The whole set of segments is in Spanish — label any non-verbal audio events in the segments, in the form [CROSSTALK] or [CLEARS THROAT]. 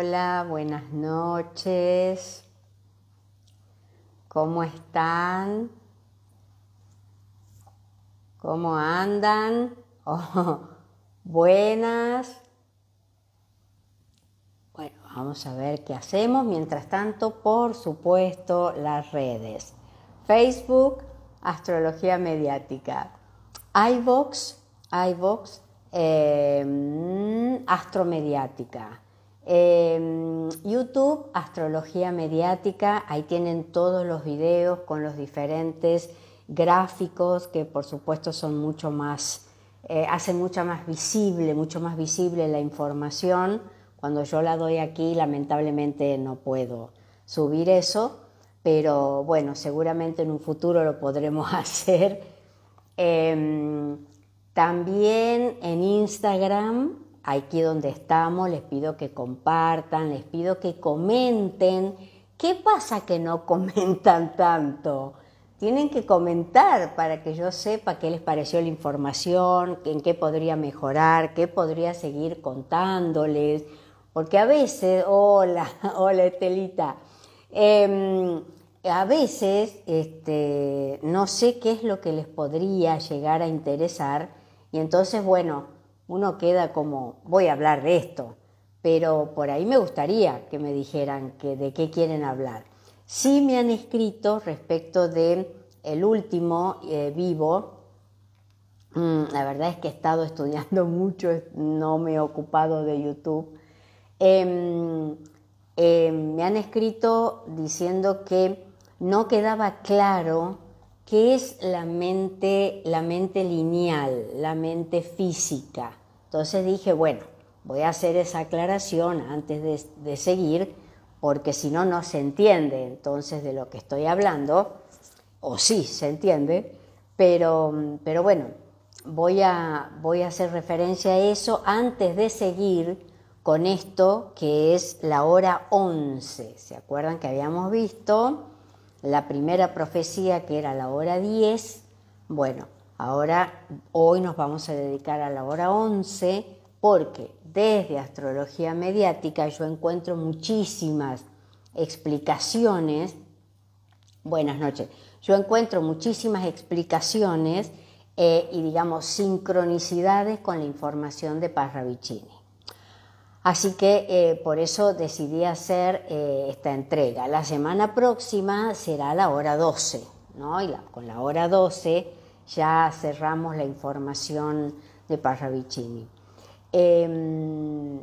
Hola, buenas noches. ¿Cómo están? ¿Cómo andan? [LAUGHS] Oh, buenas. Bueno, vamos a ver qué hacemos. Mientras tanto, por supuesto, las redes. Facebook, Astrología Mediática. iVox, iVox, em, Astromediática. Em, YouTube, Astrología Mediática, ahí tienen todos los videos con los diferentes gráficos que por supuesto son mucho más, eh, hacen mucho más visible, mucho más visible la información. Cuando yo la doy aquí, lamentablemente no puedo subir eso, pero bueno, seguramente en un futuro lo podremos [LAUGHS] hacer. Em, también en Instagram aquí donde estamos, les pido que compartan, les pido que comenten. ¿Qué pasa que no [LAUGHS] comentan tanto? Tienen que comentar para que yo sepa qué les pareció la información, en qué podría mejorar, qué podría seguir contándoles. Porque a veces, hola, [LAUGHS] hola Estelita, em, a veces este, no sé qué es lo que les podría llegar a interesar y entonces, bueno, uno queda como, voy a hablar de esto, pero por ahí me gustaría que me dijeran que, de qué quieren hablar. Sí me han escrito respecto de el último eh, vivo. Mm, la verdad es que he estado estudiando [LAUGHS] mucho, no me he ocupado de YouTube. Em, em, me han escrito diciendo que no quedaba claro qué es la mente, la mente lineal, la mente física. Entonces dije, bueno, voy a hacer esa aclaración antes de, seguir, porque si no, no se entiende entonces de lo que estoy hablando, o sí se entiende, pero, pero bueno, voy a, voy a hacer referencia a eso antes de seguir con esto que es la hora 11. ¿Se acuerdan que habíamos visto la primera profecía que era la hora 10? Bueno, Ahora, hoy nos vamos a dedicar a la hora 11 porque desde astrología mediática yo encuentro muchísimas explicaciones. Buenas noches. Yo encuentro muchísimas explicaciones eh, y, digamos, sincronicidades con la información de Paz Así que eh, por eso decidí hacer eh, esta entrega. La semana próxima será la hora 12, ¿no? Y con la hora 12 ya cerramos la información de Parravicini. Em,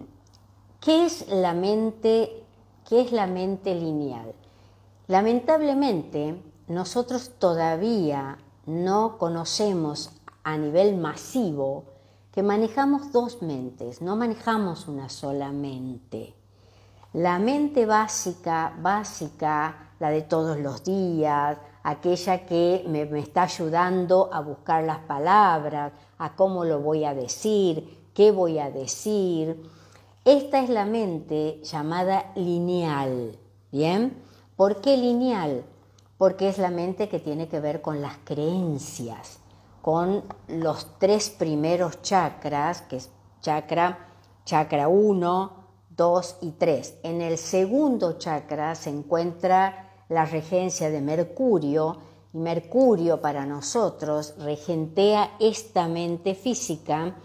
¿qué, es la mente, ¿Qué es la mente lineal? Lamentablemente, nosotros todavía no conocemos a nivel masivo que manejamos dos mentes, no manejamos una sola mente. La mente básica, básica, la de todos los días, aquella que me, está ayudando a buscar las palabras, a cómo lo voy a decir, qué voy a decir. Esta es la mente llamada lineal, ¿bien? ¿Por qué lineal? Porque es la mente que tiene que ver con las creencias, con los tres primeros chakras, que es chakra, chakra 1, 2 y 3. En el segundo chakra se encuentra la regencia de Mercurio, y Mercurio para nosotros regentea esta mente física,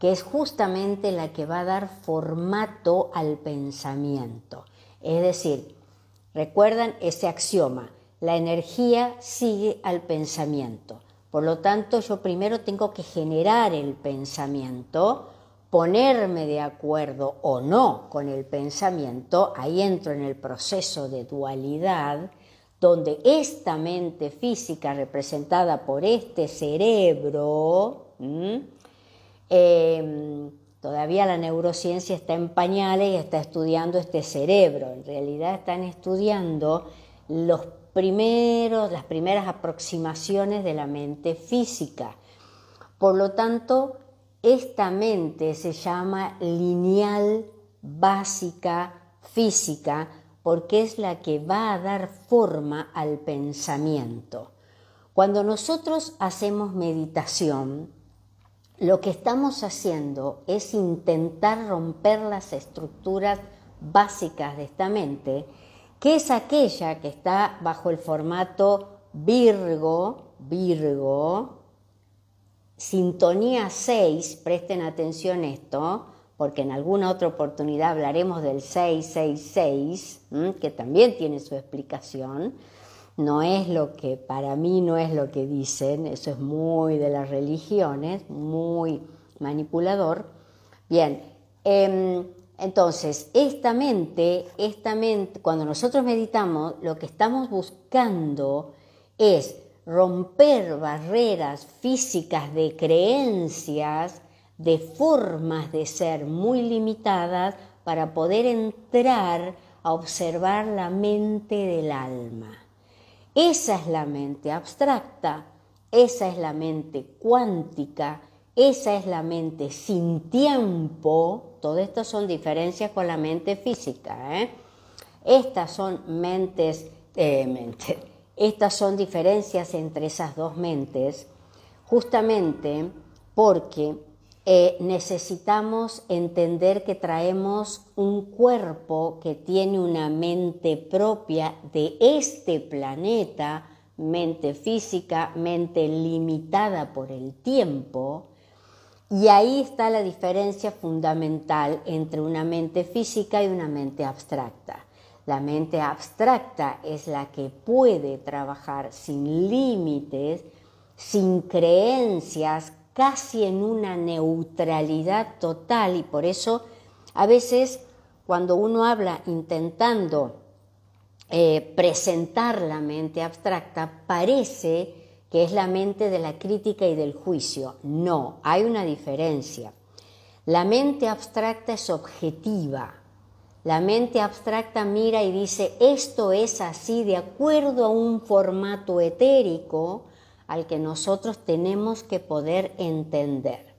que es justamente la que va a dar formato al pensamiento. Es decir, recuerdan ese axioma, la energía sigue al pensamiento. Por lo tanto, yo primero tengo que generar el pensamiento ponerme de acuerdo o no con el pensamiento, ahí entro en el proceso de dualidad, donde esta mente física representada por este cerebro, em, todavía la neurociencia está en pañales y está estudiando este cerebro, en realidad están estudiando los primeros, las primeras aproximaciones de la mente física. Por lo tanto, esta mente se llama lineal básica física porque es la que va a dar forma al pensamiento. Cuando nosotros hacemos meditación, lo que estamos haciendo es intentar romper las estructuras básicas de esta mente, que es aquella que está bajo el formato Virgo, Virgo, sintonía 6, presten atención esto, porque en alguna otra oportunidad hablaremos del 666, que también tiene su explicación. No es lo que, para mí no es lo que dicen, eso es muy de las religiones, muy manipulador. Bien, em, entonces, esta mente, esta mente, cuando nosotros meditamos, lo que estamos buscando es romper barreras físicas de creencias, de formas de ser muy limitadas para poder entrar a observar la mente del alma. Esa es la mente abstracta, esa es la mente cuántica, esa es la mente sin tiempo. Todo esto son diferencias con la mente física. ¿eh? Estas son mentes eh, estas son diferencias entre esas dos mentes, justamente porque eh, necesitamos entender que traemos un cuerpo que tiene una mente propia de este planeta, mente física, mente limitada por el tiempo, y ahí está la diferencia fundamental entre una mente física y una mente abstracta. La mente abstracta es la que puede trabajar sin límites, sin creencias, casi en una neutralidad total y por eso a veces cuando uno habla intentando eh, presentar la mente abstracta, parece que es la mente de la crítica y del juicio. No, hay una diferencia. La mente abstracta es objetiva, la mente abstracta mira y dice, esto es así de acuerdo a un formato etérico al que nosotros tenemos que poder entender.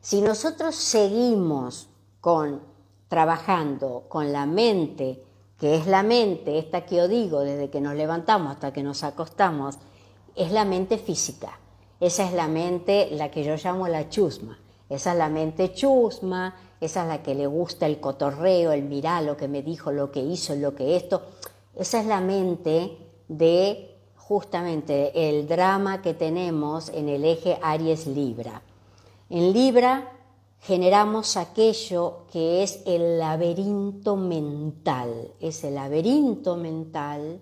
Si nosotros seguimos con trabajando con la mente, que es la mente, esta que yo digo, desde que nos levantamos hasta que nos acostamos, es la mente física. Esa es la mente, la que yo llamo la chusma. Esa es la mente chusma, esa es la que le gusta el cotorreo, el mirá lo que me dijo, lo que hizo, lo que esto. Esa es la mente de justamente el drama que tenemos en el eje Aries Libra. En Libra generamos aquello que es el laberinto mental. Es el laberinto mental,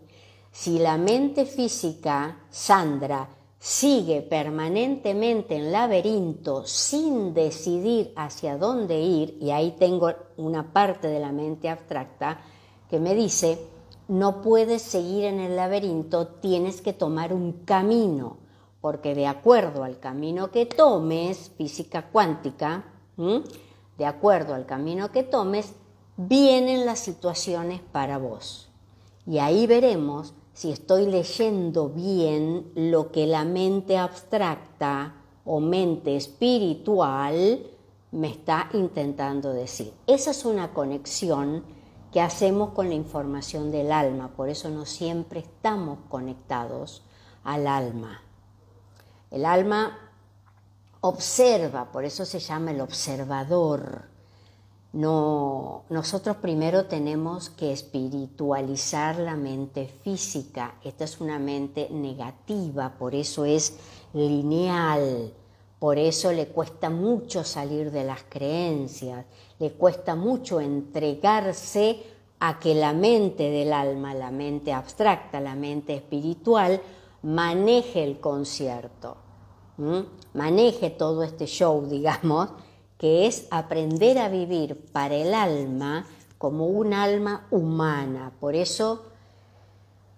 si la mente física, Sandra, sigue permanentemente en laberinto sin decidir hacia dónde ir, y ahí tengo una parte de la mente abstracta que me dice, no puedes seguir en el laberinto, tienes que tomar un camino, porque de acuerdo al camino que tomes, física cuántica, de acuerdo al camino que tomes, vienen las situaciones para vos. Y ahí veremos si estoy leyendo bien lo que la mente abstracta o mente espiritual me está intentando decir. Esa es una conexión que hacemos con la información del alma, por eso no siempre estamos conectados al alma. El alma observa, por eso se llama el observador no, nosotros primero tenemos que espiritualizar la mente física. Esta es una mente negativa, por eso es lineal, por eso le cuesta mucho salir de las creencias, le cuesta mucho entregarse a que la mente del alma, la mente abstracta, la mente espiritual, maneje el concierto, maneje todo este show, [LAUGHS] digamos, que es aprender a vivir para el alma como un alma humana. Por eso,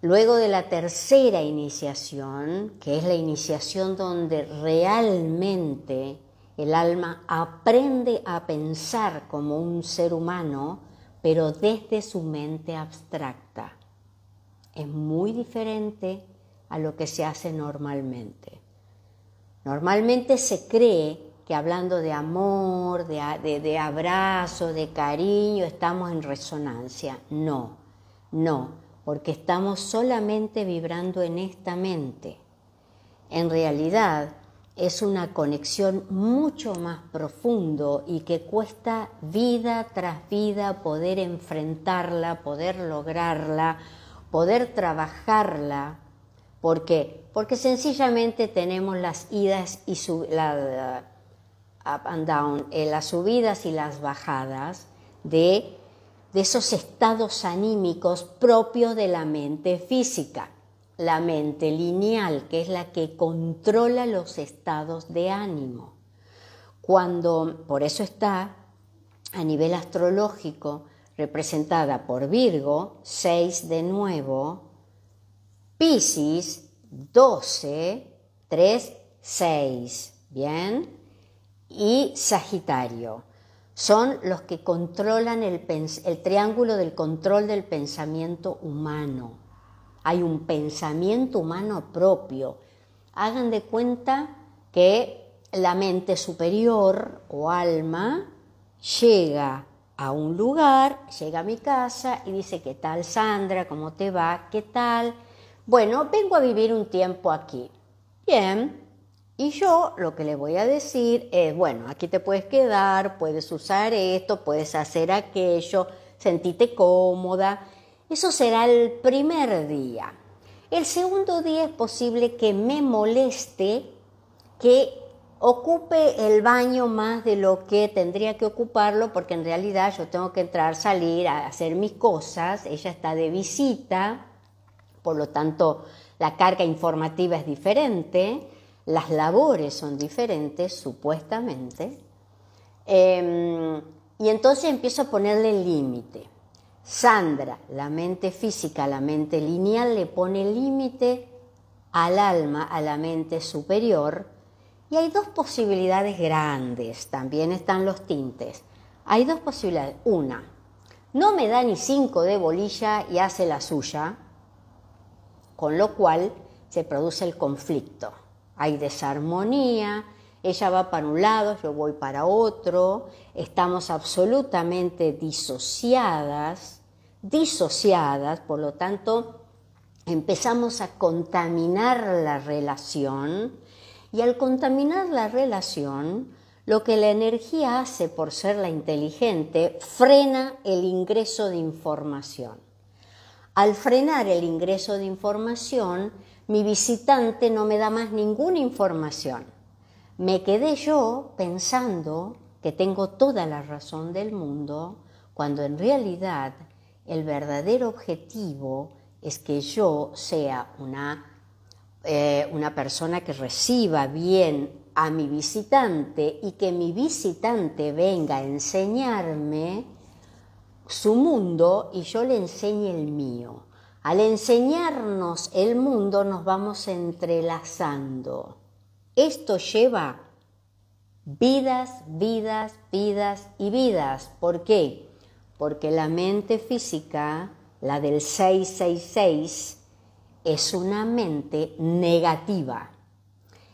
luego de la tercera iniciación, que es la iniciación donde realmente el alma aprende a pensar como un ser humano, pero desde su mente abstracta. Es muy diferente a lo que se hace normalmente. Normalmente se cree que hablando de amor, de, abrazo, de cariño, estamos en resonancia. No, no, porque estamos solamente vibrando en esta mente. En realidad es una conexión mucho más profundo y que cuesta vida tras vida poder enfrentarla, poder lograrla, poder trabajarla. ¿Por qué? Porque sencillamente tenemos las idas y su la, up and down, las subidas y las bajadas de, esos estados anímicos propios de la mente física, la mente lineal, que es la que controla los estados de ánimo. Cuando, por eso está a nivel astrológico, representada por Virgo, 6 de nuevo, Pisces, 12, 3, 6. Bien, y Sagitario. Son los que controlan el, el triángulo del control del pensamiento humano. Hay un pensamiento humano propio. Hagan de cuenta que la mente superior o alma llega a un lugar, llega a mi casa y dice, ¿qué tal Sandra? ¿Cómo te va? ¿Qué tal? Bueno, vengo a vivir un tiempo aquí. Bien, y yo lo que le voy a decir es, bueno, aquí te puedes quedar, puedes usar esto, puedes hacer aquello, sentite cómoda. Eso será el primer día. El segundo día es posible que me moleste que ocupe el baño más de lo que tendría que ocuparlo, porque en realidad yo tengo que entrar, salir, hacer mis cosas, ella está de visita, por lo tanto la carga informativa es diferente las labores son diferentes, supuestamente, em, y entonces empiezo a ponerle límite. Sandra, la mente física, la mente lineal, le pone límite al alma, a la mente superior, y hay dos posibilidades grandes, también están los tintes. Hay dos posibilidades. Una, no me da ni cinco de bolilla y hace la suya, con lo cual se produce el conflicto hay desarmonía, ella va para un lado, yo voy para otro, estamos absolutamente disociadas, disociadas, por lo tanto empezamos a contaminar la relación y al contaminar la relación, lo que la energía hace por ser la inteligente, frena el ingreso de información. Al frenar el ingreso de información, mi visitante no me da más ninguna información. Me quedé yo pensando que tengo toda la razón del mundo, cuando en realidad el verdadero objetivo es que yo sea una, eh, una persona que reciba bien a mi visitante y que mi visitante venga a enseñarme su mundo y yo le enseñe el mío. Al enseñarnos el mundo nos vamos entrelazando. Esto lleva vidas, vidas, vidas y vidas. ¿Por qué? Porque la mente física, la del 666, es una mente negativa.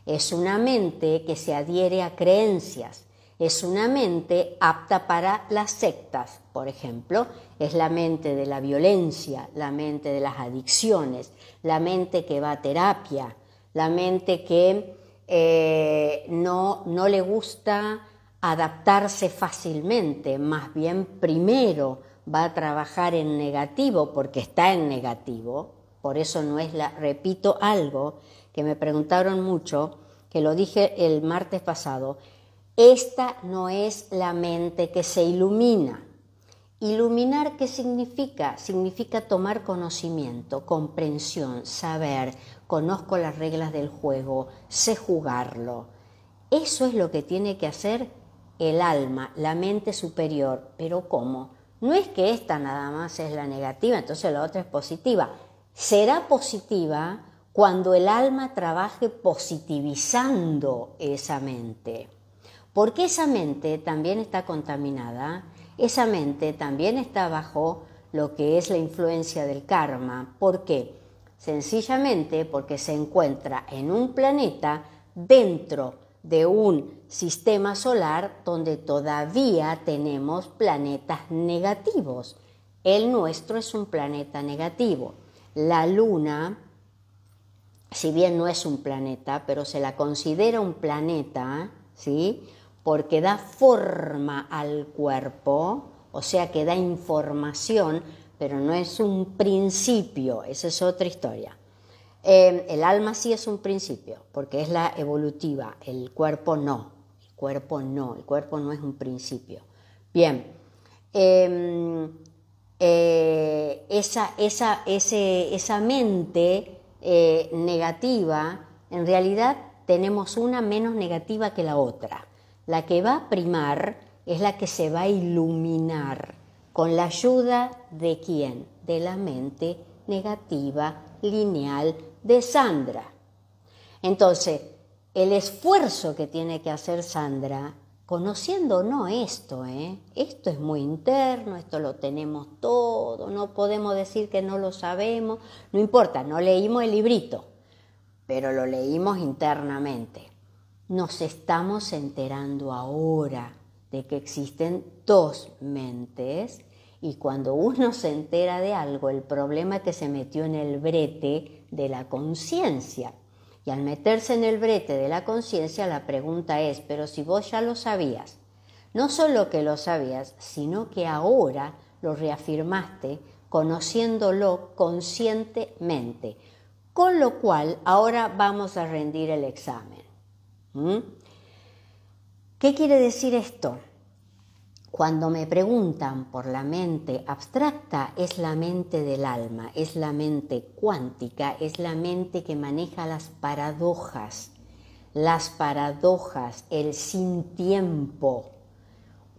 Es una mente que se adhiere a creencias, es una mente apta para las sectas, por ejemplo, es la mente de la violencia, la mente de las adicciones, la mente que va a terapia, la mente que eh, no, no le gusta adaptarse fácilmente, más bien primero va a trabajar en negativo porque está en negativo, por eso no es la, repito algo que me preguntaron mucho, que lo dije el martes pasado, esta no es la mente que se ilumina. Iluminar, ¿qué significa? Significa tomar conocimiento, comprensión, saber, conozco las reglas del juego, sé jugarlo. Eso es lo que tiene que hacer el alma, la mente superior. Pero ¿cómo? No es que esta nada más es la negativa, entonces la otra es positiva. Será positiva cuando el alma trabaje positivizando esa mente porque esa mente también está contaminada, esa mente también está bajo lo que es la influencia del karma. ¿Por qué? Sencillamente porque se encuentra en un planeta dentro de un sistema solar donde todavía tenemos planetas negativos. El nuestro es un planeta negativo. La luna, si bien no es un planeta, pero se la considera un planeta, ¿sí? porque da forma al cuerpo, o sea que da información, pero no es un principio, esa es otra historia. Eh, el alma sí es un principio, porque es la evolutiva, el cuerpo no, el cuerpo no, el cuerpo no es un principio. Bien, em, eh, esa, esa, esa, mente eh, negativa, en realidad tenemos una menos negativa que la otra. La que va a primar es la que se va a iluminar. ¿Con la ayuda de quién? De la mente negativa, lineal, de Sandra. Entonces, el esfuerzo que tiene que hacer Sandra, conociendo no esto, ¿eh? esto es muy interno, esto lo tenemos todo, no podemos decir que no lo sabemos, no importa, no leímos el librito, pero lo leímos internamente. Nos estamos enterando ahora de que existen dos mentes y cuando uno se entera de algo, el problema es que se metió en el brete de la conciencia. Y al meterse en el brete de la conciencia, la pregunta es, pero si vos ya lo sabías, no solo que lo sabías, sino que ahora lo reafirmaste conociéndolo conscientemente, con lo cual ahora vamos a rendir el examen. ¿Mm? ¿Qué quiere decir esto? Cuando me preguntan por la mente abstracta, es la mente del alma, es la mente cuántica, es la mente que maneja las paradojas, las paradojas, el sin tiempo.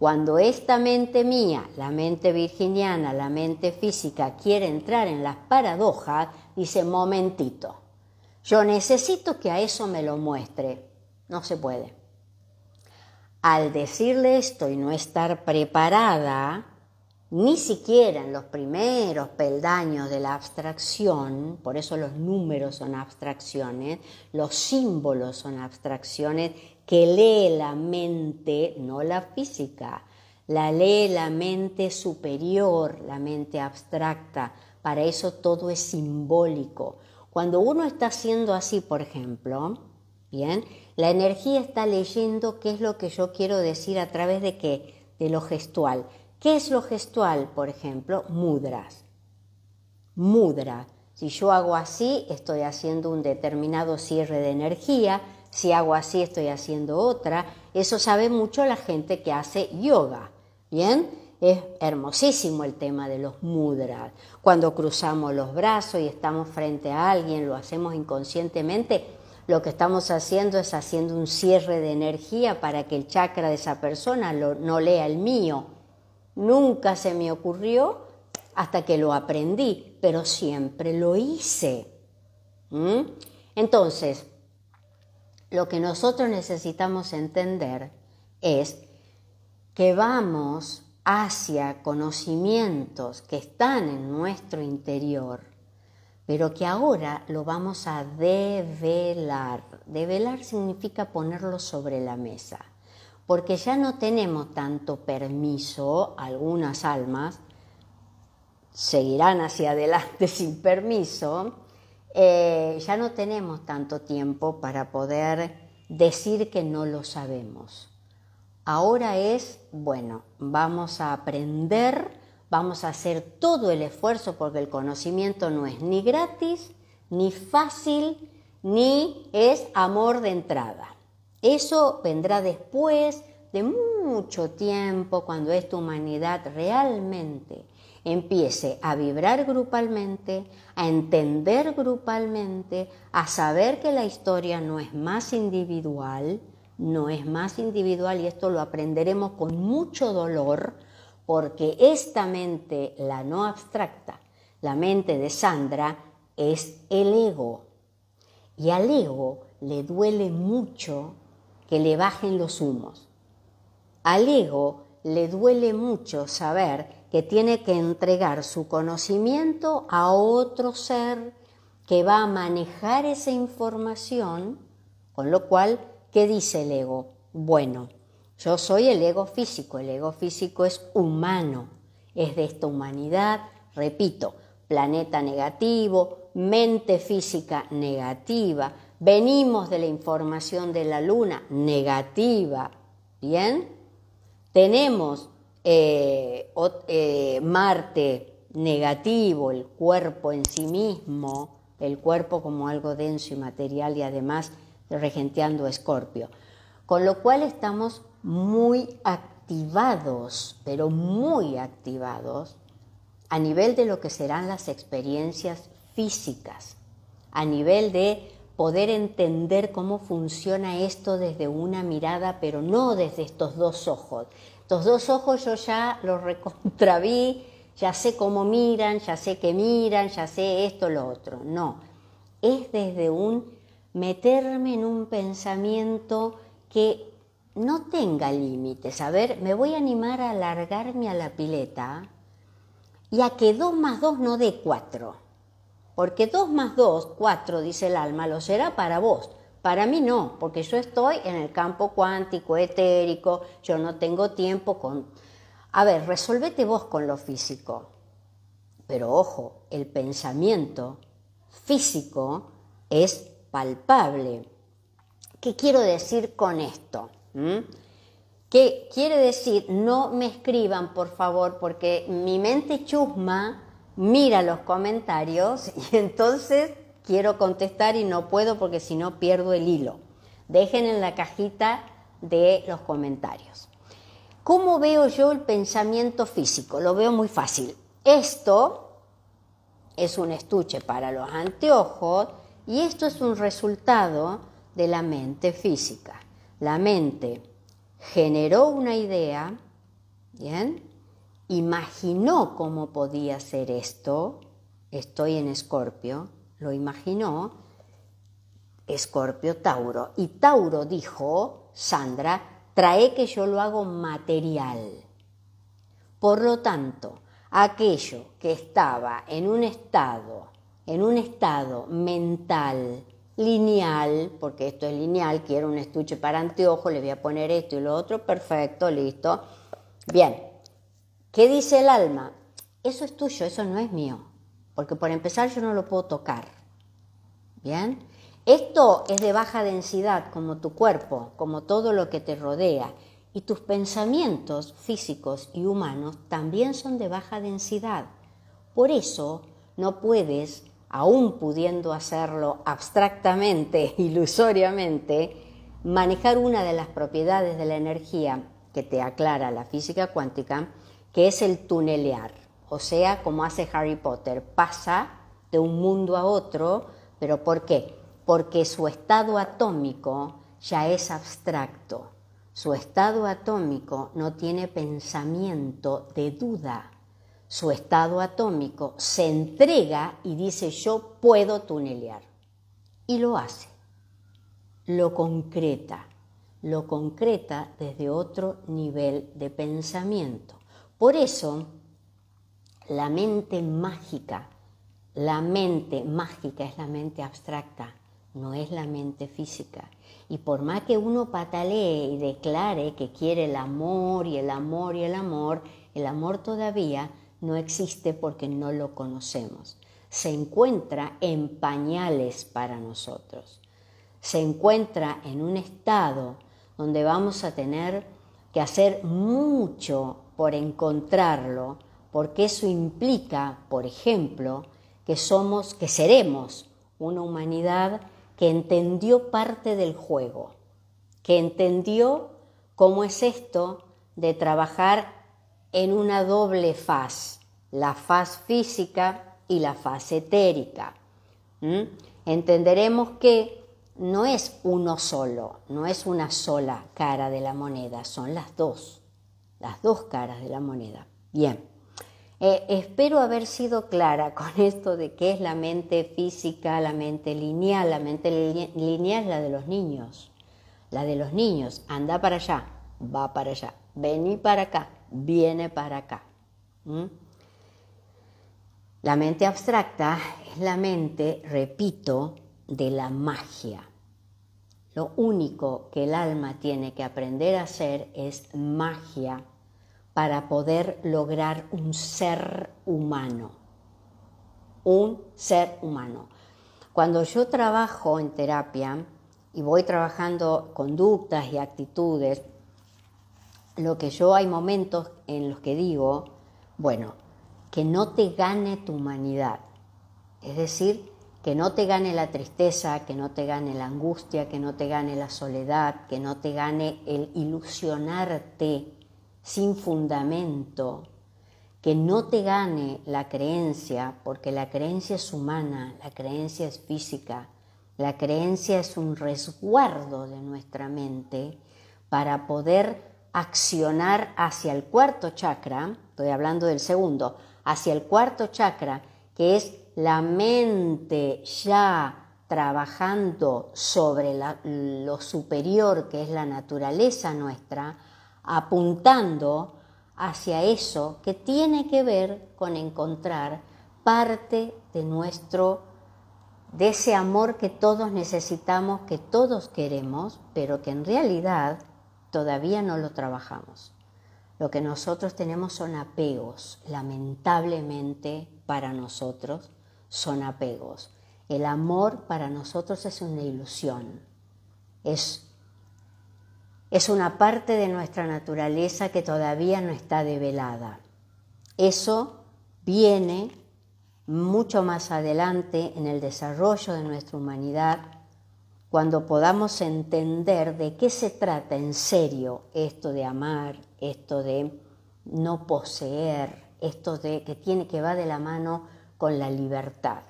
Cuando esta mente mía, la mente virginiana, la mente física, quiere entrar en las paradojas, dice, momentito, yo necesito que a eso me lo muestre. No se puede. Al decirle esto y no estar preparada, ni siquiera en los primeros peldaños de la abstracción, por eso los números son abstracciones, los símbolos son abstracciones que lee la mente, no la física, la lee la mente superior, la mente abstracta, para eso todo es simbólico. Cuando uno está haciendo así, por ejemplo, bien, la energía está leyendo qué es lo que yo quiero decir a través de qué, de lo gestual. ¿Qué es lo gestual, por ejemplo? Mudras. Mudra. Si yo hago así, estoy haciendo un determinado cierre de energía. Si hago así, estoy haciendo otra. Eso sabe mucho la gente que hace yoga. ¿Bien? Es hermosísimo el tema de los mudras. Cuando cruzamos los brazos y estamos frente a alguien, lo hacemos inconscientemente, lo que estamos haciendo es haciendo un cierre de energía para que el chakra de esa persona no lea el mío. Nunca se me ocurrió hasta que lo aprendí, pero siempre lo hice. ¿Mm? Entonces, lo que nosotros necesitamos entender es que vamos hacia conocimientos que están en nuestro interior pero que ahora lo vamos a develar. Develar significa ponerlo sobre la mesa, porque ya no tenemos tanto permiso, algunas almas seguirán hacia adelante [LAUGHS] sin permiso, eh, ya no tenemos tanto tiempo para poder decir que no lo sabemos. Ahora es, bueno, vamos a aprender Vamos a hacer todo el esfuerzo porque el conocimiento no es ni gratis, ni fácil, ni es amor de entrada. Eso vendrá después de mucho tiempo cuando esta humanidad realmente empiece a vibrar grupalmente, a entender grupalmente, a saber que la historia no es más individual, no es más individual y esto lo aprenderemos con mucho dolor, porque esta mente, la no abstracta, la mente de Sandra, es el ego. Y al ego le duele mucho que le bajen los humos. Al ego le duele mucho saber que tiene que entregar su conocimiento a otro ser que va a manejar esa información, con lo cual, ¿qué dice el ego? Bueno, yo soy el ego físico, el ego físico es humano, es de esta humanidad, repito, planeta negativo, mente física negativa, venimos de la información de la luna negativa, ¿bien? Tenemos eh, eh, Marte negativo, el cuerpo en sí mismo, el cuerpo como algo denso y material y además regenteando Escorpio, con lo cual estamos muy activados, pero muy activados, a nivel de lo que serán las experiencias físicas, a nivel de poder entender cómo funciona esto desde una mirada, pero no desde estos dos ojos. Estos dos ojos yo ya los recontraví, ya sé cómo miran, ya sé que miran, ya sé esto, lo otro. No, es desde un meterme en un pensamiento que no tenga límites. A ver, me voy a animar a alargarme a la pileta y a que 2 más 2 no dé 4. Porque 2 más 2, 4, dice el alma, lo será para vos. Para mí no, porque yo estoy en el campo cuántico, etérico, yo no tengo tiempo con... A ver, resolvete vos con lo físico. Pero ojo, el pensamiento físico es palpable. ¿Qué quiero decir con esto? ¿Mm? ¿Qué quiere decir, no me escriban por favor, porque mi mente chusma mira los comentarios [LAUGHS] y entonces quiero contestar y no puedo porque si no pierdo el hilo. Dejen en la cajita de los comentarios. ¿Cómo veo yo el pensamiento físico? Lo veo muy fácil. Esto es un estuche para los anteojos y esto es un resultado de la mente física. La mente generó una idea, Imaginó cómo podía ser esto, estoy en Escorpio, lo imaginó, Escorpio Tauro. Y Tauro dijo, Sandra, trae que yo lo hago material. Por lo tanto, aquello que estaba en un estado, en un estado mental, lineal, porque esto es lineal, quiero un estuche para anteojo, le voy a poner esto y lo otro, perfecto, listo. Bien, ¿qué dice el alma? Eso es tuyo, eso no es mío, porque por empezar yo no lo puedo tocar. Bien, esto es de baja densidad, como tu cuerpo, como todo lo que te rodea, y tus pensamientos físicos y humanos también son de baja densidad. Por eso no puedes aún pudiendo hacerlo abstractamente, [LAUGHS] ilusoriamente, manejar una de las propiedades de la energía que te aclara la física cuántica, que es el tunelear, o sea, como hace Harry Potter, pasa de un mundo a otro, pero ¿por qué? Porque su estado atómico ya es abstracto, su estado atómico no tiene pensamiento de duda, su estado atómico, se entrega y dice yo puedo tunelear. Y lo hace, lo concreta, lo concreta desde otro nivel de pensamiento. Por eso, la mente mágica, la mente mágica es la mente abstracta, no es la mente física. Y por más que uno patalee y declare que quiere el amor y el amor y el amor, el amor todavía no existe porque no lo conocemos. Se encuentra en pañales para nosotros. Se encuentra en un estado donde vamos a tener que hacer mucho por encontrarlo, porque eso implica, por ejemplo, que somos, que seremos una humanidad que entendió parte del juego, que entendió cómo es esto de trabajar en una doble faz, la faz física y la faz etérica. Entenderemos que no es uno solo, no es una sola cara de la moneda, son las dos, las dos caras de la moneda. Bien, eh, espero haber sido clara con esto de qué es la mente física, la mente lineal. La mente lineal es la de los niños, la de los niños, anda para allá, va para allá, vení para acá, viene para acá. La mente abstracta es la mente, repito, de la magia. Lo único que el alma tiene que aprender a hacer es magia para poder lograr un ser humano. Un ser humano. Cuando yo trabajo en terapia y voy trabajando conductas y actitudes, lo que yo hay momentos en los que digo, bueno, que no te gane tu humanidad. Es decir, que no te gane la tristeza, que no te gane la angustia, que no te gane la soledad, que no te gane el ilusionarte sin fundamento, que no te gane la creencia, porque la creencia es humana, la creencia es física, la creencia es un resguardo de nuestra mente para poder accionar hacia el cuarto chakra, estoy hablando del segundo, hacia el cuarto chakra, que es la mente ya trabajando sobre lo superior que es la naturaleza nuestra, apuntando hacia eso que tiene que ver con encontrar parte de nuestro, de ese amor que todos necesitamos, que todos queremos, pero que en realidad Todavía no lo trabajamos. Lo que nosotros tenemos son apegos, lamentablemente para nosotros son apegos. El amor para nosotros es una ilusión, es, es una parte de nuestra naturaleza que todavía no está develada. Eso viene mucho más adelante en el desarrollo de nuestra humanidad cuando podamos entender de qué se trata en serio esto de amar, esto de no poseer, esto de que tiene que va de la mano con la libertad.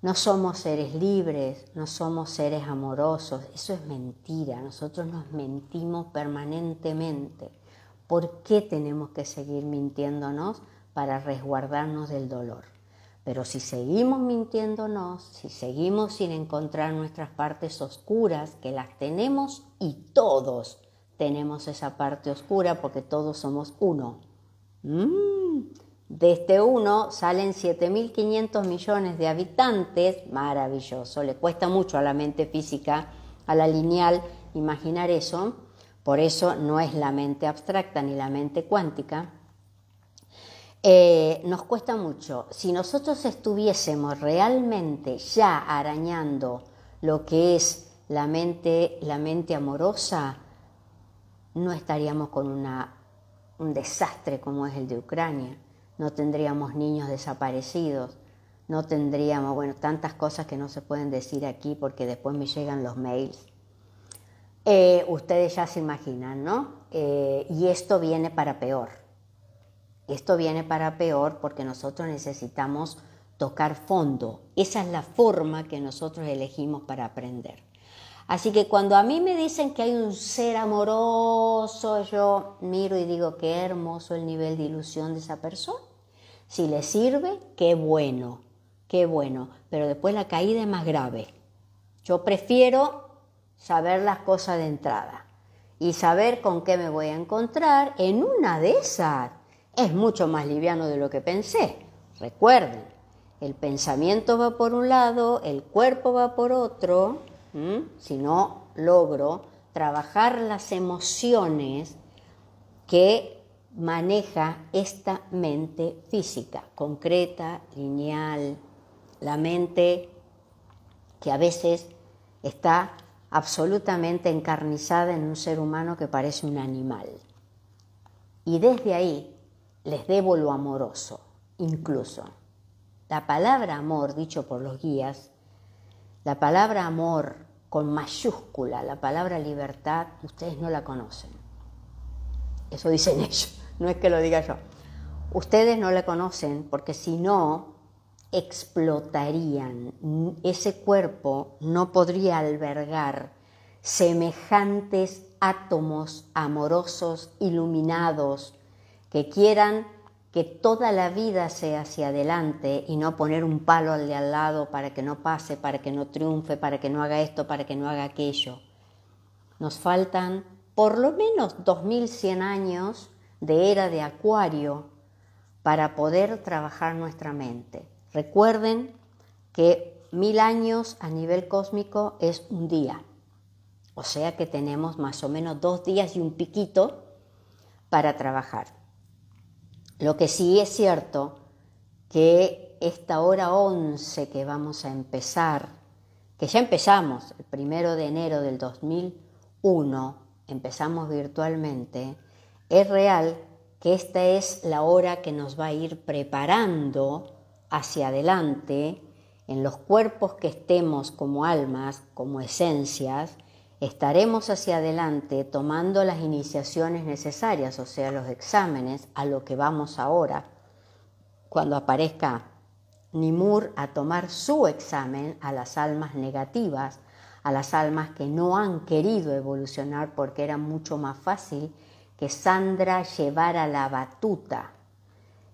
No somos seres libres, no somos seres amorosos, eso es mentira, nosotros nos mentimos permanentemente. ¿Por qué tenemos que seguir mintiéndonos para resguardarnos del dolor? Pero si seguimos mintiéndonos, si seguimos sin encontrar nuestras partes oscuras, que las tenemos y todos tenemos esa parte oscura porque todos somos uno. Mm. De este uno salen 7.500 millones de habitantes, maravilloso, le cuesta mucho a la mente física, a la lineal, imaginar eso, por eso no es la mente abstracta ni la mente cuántica, eh, nos cuesta mucho. Si nosotros estuviésemos realmente ya arañando lo que es la mente, la mente amorosa, no estaríamos con un desastre como es el de Ucrania. No tendríamos niños desaparecidos, no tendríamos, bueno, tantas cosas que no se pueden decir aquí porque después me llegan los mails. Eh, ustedes ya se imaginan, ¿no? Eh, y esto viene para peor. Esto viene para peor porque nosotros necesitamos tocar fondo. Esa es la forma que nosotros elegimos para aprender. Así que cuando a mí me dicen que hay un ser amoroso, yo miro y digo qué hermoso el nivel de ilusión de esa persona. Si le sirve, qué bueno, qué bueno. Pero después la caída es más grave. Yo prefiero saber las cosas de entrada y saber con qué me voy a encontrar. En una de esas es mucho más liviano de lo que pensé. Recuerden, el pensamiento va por un lado, el cuerpo va por otro. Si no logro trabajar las emociones que maneja esta mente física, concreta, lineal, la mente que a veces está absolutamente encarnizada en un ser humano que parece un animal. Y desde ahí les debo lo amoroso, incluso. La palabra amor, dicho por los guías, la palabra amor con mayúscula, la palabra libertad, ustedes no la conocen. Eso dicen [LAUGHS] ellos, no es que lo diga yo. Ustedes no la conocen porque si no, explotarían. Ese cuerpo no podría albergar semejantes átomos amorosos, iluminados, que quieran que toda la vida sea hacia adelante y no poner un palo al de al lado para que no pase, para que no triunfe, para que no haga esto, para que no haga aquello. Nos faltan por lo menos 2100 años de era de acuario para poder trabajar nuestra mente. Recuerden que mil años a nivel cósmico es un día, o sea que tenemos más o menos dos días y un piquito para trabajar. Lo que sí es cierto que esta hora 11 que vamos a empezar, que ya empezamos el primero de enero del 2001, empezamos virtualmente, es real que esta es la hora que nos va a ir preparando hacia adelante en los cuerpos que estemos como almas, como esencias, Estaremos hacia adelante tomando las iniciaciones necesarias, o sea, los exámenes, a lo que vamos ahora, cuando aparezca Nimur a tomar su examen a las almas negativas, a las almas que no han querido evolucionar porque era mucho más fácil que Sandra llevara la batuta,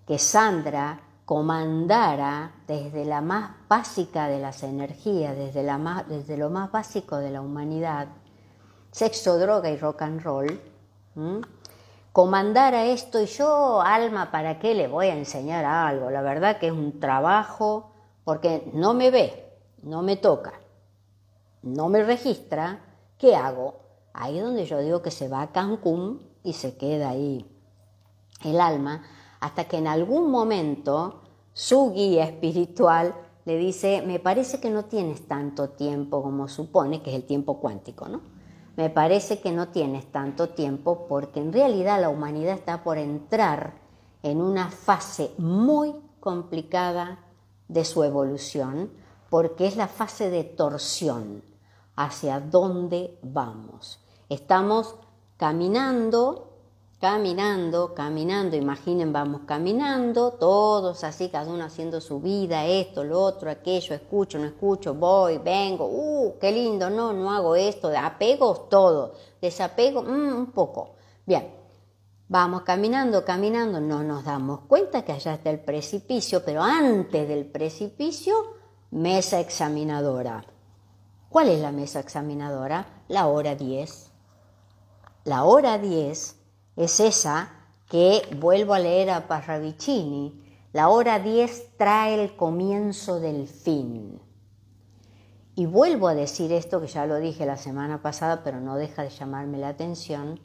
que Sandra comandara desde la más básica de las energías, desde, desde lo más básico de la humanidad, sexo, droga y rock and roll, Comandar a esto y yo, alma, ¿para qué le voy a enseñar algo? La verdad que es un trabajo porque no me ve, no me toca, no me registra, ¿qué hago? Ahí es donde yo digo que se va a Cancún y se queda ahí el alma, hasta que en algún momento su guía espiritual le dice, me parece que no tienes tanto tiempo como supone, que es el tiempo cuántico, ¿no? me parece que no tienes tanto tiempo porque en realidad la humanidad está por entrar en una fase muy complicada de su evolución porque es la fase de torsión hacia dónde vamos. Estamos caminando caminando, caminando, imaginen, vamos caminando, todos así, cada uno haciendo su vida, esto, lo otro, aquello, escucho, no escucho, voy, vengo, uh, qué lindo, no, no hago esto, apego todo, desapego mm, un poco. Bien, vamos caminando, caminando, no nos damos cuenta que allá está el precipicio, pero antes del precipicio, mesa examinadora. ¿Cuál es la mesa examinadora? La hora 10. La hora 10 es esa que vuelvo a leer a Parravicini. La hora 10 trae el comienzo del fin. Y vuelvo a decir esto que ya lo dije la semana pasada, pero no deja de llamarme la atención,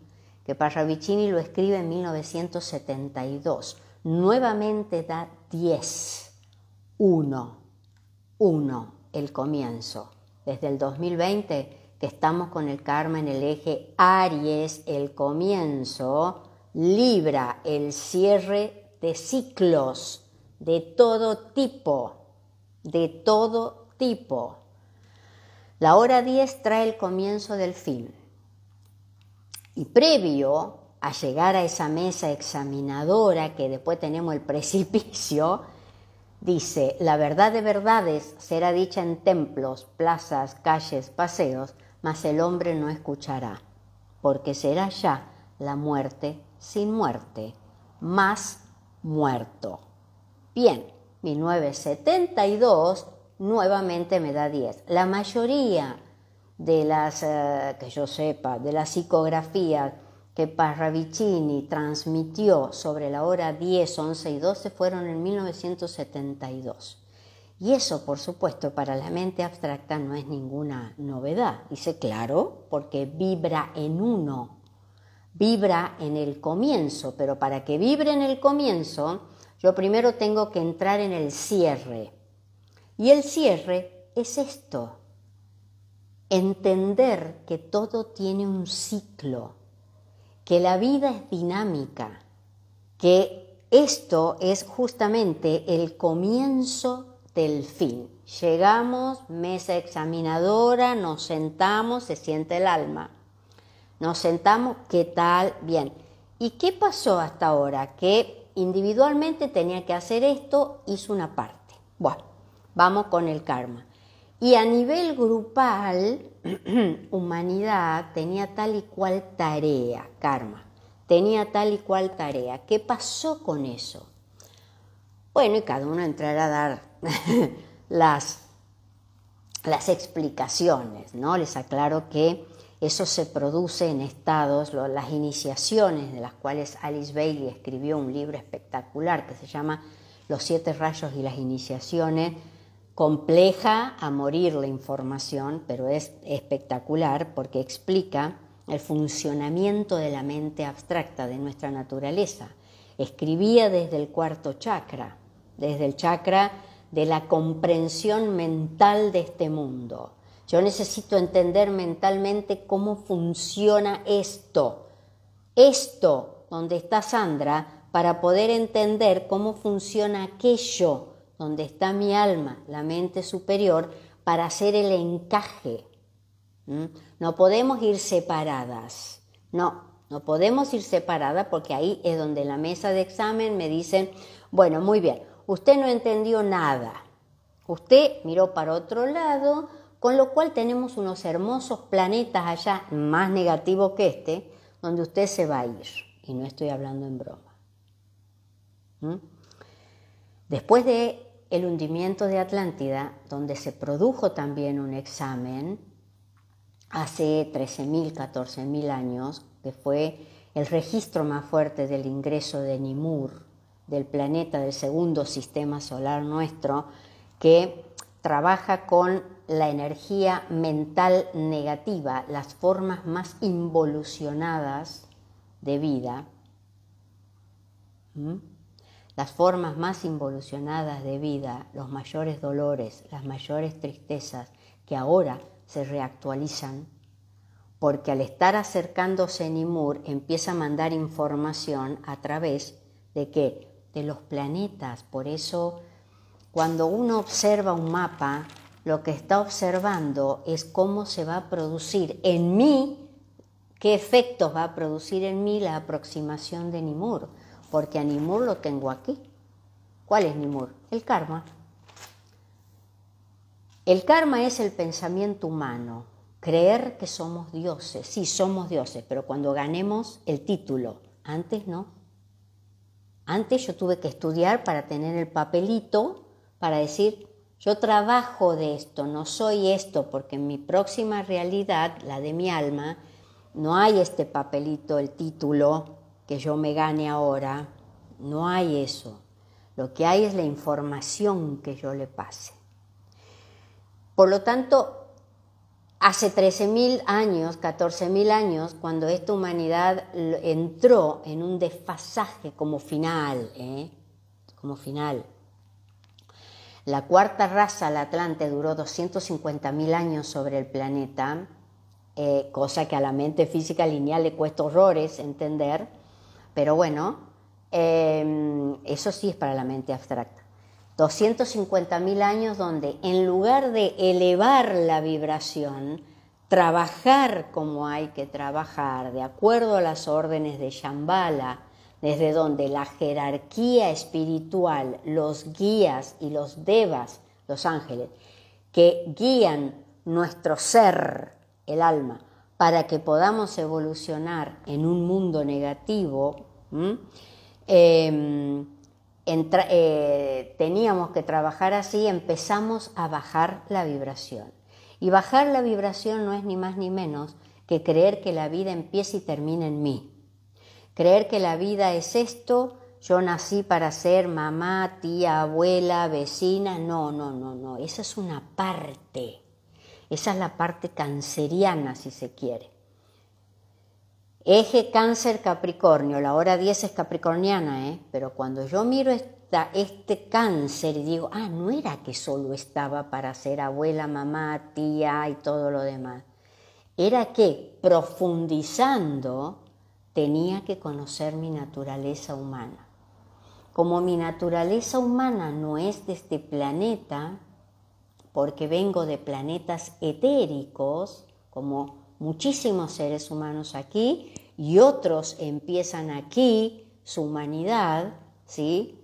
que Parravicini lo escribe en 1972. Nuevamente da 10, 1, 1, el comienzo. Desde el 2020 Estamos con el karma en el eje Aries, el comienzo, Libra, el cierre de ciclos de todo tipo, de todo tipo. La hora 10 trae el comienzo del fin. Y previo a llegar a esa mesa examinadora que después tenemos el [LAUGHS] precipicio, dice, la verdad de verdades será dicha en templos, plazas, calles, paseos, mas el hombre no escuchará, porque será ya la muerte sin muerte, más muerto. Bien, 1972 nuevamente me da 10. La mayoría de las, eh, que yo sepa, de las psicografías que Parravicini transmitió sobre la hora 10, 11 y 12 fueron en 1972. Y eso, por supuesto, para la mente abstracta no es ninguna novedad. Dice, claro, porque vibra en uno, vibra en el comienzo, pero para que vibre en el comienzo, yo primero tengo que entrar en el cierre. Y el cierre es esto, entender que todo tiene un ciclo, que la vida es dinámica, que esto es justamente el comienzo fin, Llegamos, mesa examinadora, nos sentamos, se siente el alma. Nos sentamos, ¿qué tal? Bien. ¿Y qué pasó hasta ahora? Que individualmente tenía que hacer esto, hizo una parte. Bueno, vamos con el karma. Y a nivel grupal, [CLEARS THROAT] humanidad tenía tal y cual tarea, karma, tenía tal y cual tarea. ¿Qué pasó con eso? Bueno, y cada uno entrará a dar [LAUGHS] las, explicaciones, ¿no? Les aclaro que eso se produce en estados, las iniciaciones de las cuales Alice Bailey escribió un libro espectacular que se llama Los siete rayos y las iniciaciones. Compleja a morir la información, pero es espectacular porque explica el funcionamiento de la mente abstracta de nuestra naturaleza. Escribía desde el cuarto chakra, desde el chakra de la comprensión mental de este mundo. Yo necesito entender mentalmente cómo funciona esto, esto donde está Sandra, para poder entender cómo funciona aquello donde está mi alma, la mente superior, para hacer el encaje. ¿Mm? No podemos ir separadas, no, no podemos ir separadas porque ahí es donde la mesa de examen me dicen, bueno, muy bien, Usted no entendió nada. Usted miró para otro lado, con lo cual tenemos unos hermosos planetas allá, más negativos que este, donde usted se va a ir. Y no estoy hablando en broma. ¿Mm? Después de el hundimiento de Atlántida, donde se produjo también un examen hace 13.000, 14.000 años, que fue el registro más fuerte del ingreso de Nimur del planeta, del segundo sistema solar nuestro, que trabaja con la energía mental negativa, las formas más involucionadas de vida, las formas más involucionadas de vida, los mayores dolores, las mayores tristezas, que ahora se reactualizan, porque al estar acercándose Nimur empieza a mandar información a través de que de los planetas. Por eso, cuando uno observa un mapa, lo que está observando es cómo se va a producir en mí, qué efectos va a producir en mí la aproximación de Nimur, porque a Nimur lo tengo aquí. ¿Cuál es Nimur? El karma. El karma es el pensamiento humano, creer que somos dioses, sí somos dioses, pero cuando ganemos el título, antes no. Antes yo tuve que estudiar para tener el papelito, para decir, yo trabajo de esto, no soy esto, porque en mi próxima realidad, la de mi alma, no hay este papelito, el título que yo me gane ahora, no hay eso. Lo que hay es la información que yo le pase. Por lo tanto, Hace 13.000 años, 14.000 años, cuando esta humanidad entró en un desfasaje como final, ¿eh? como final. La cuarta raza, la Atlante, duró 250.000 años sobre el planeta, eh, cosa que a la mente física lineal le cuesta horrores entender, pero bueno, eh, eso sí es para la mente abstracta. 250.000 años donde en lugar de elevar la vibración, trabajar como hay que trabajar, de acuerdo a las órdenes de Shambhala, desde donde la jerarquía espiritual, los guías y los devas, los ángeles, que guían nuestro ser, el alma, para que podamos evolucionar en un mundo negativo, eh, eh, teníamos que trabajar así, empezamos a bajar la vibración. Y bajar la vibración no es ni más ni menos que creer que la vida empieza y termina en mí. Creer que la vida es esto, yo nací para ser mamá, tía, abuela, vecina, no, no, no, no, esa es una parte, esa es la parte canceriana si se quiere. Eje cáncer Capricornio, la hora 10 es capricorniana, ¿eh? pero cuando yo miro esta, este cáncer y digo, ah, no era que solo estaba para ser abuela, mamá, tía y todo lo demás, era que profundizando tenía que conocer mi naturaleza humana. Como mi naturaleza humana no es de este planeta, porque vengo de planetas etéricos, como muchísimos seres humanos aquí y otros empiezan aquí su humanidad, ¿sí?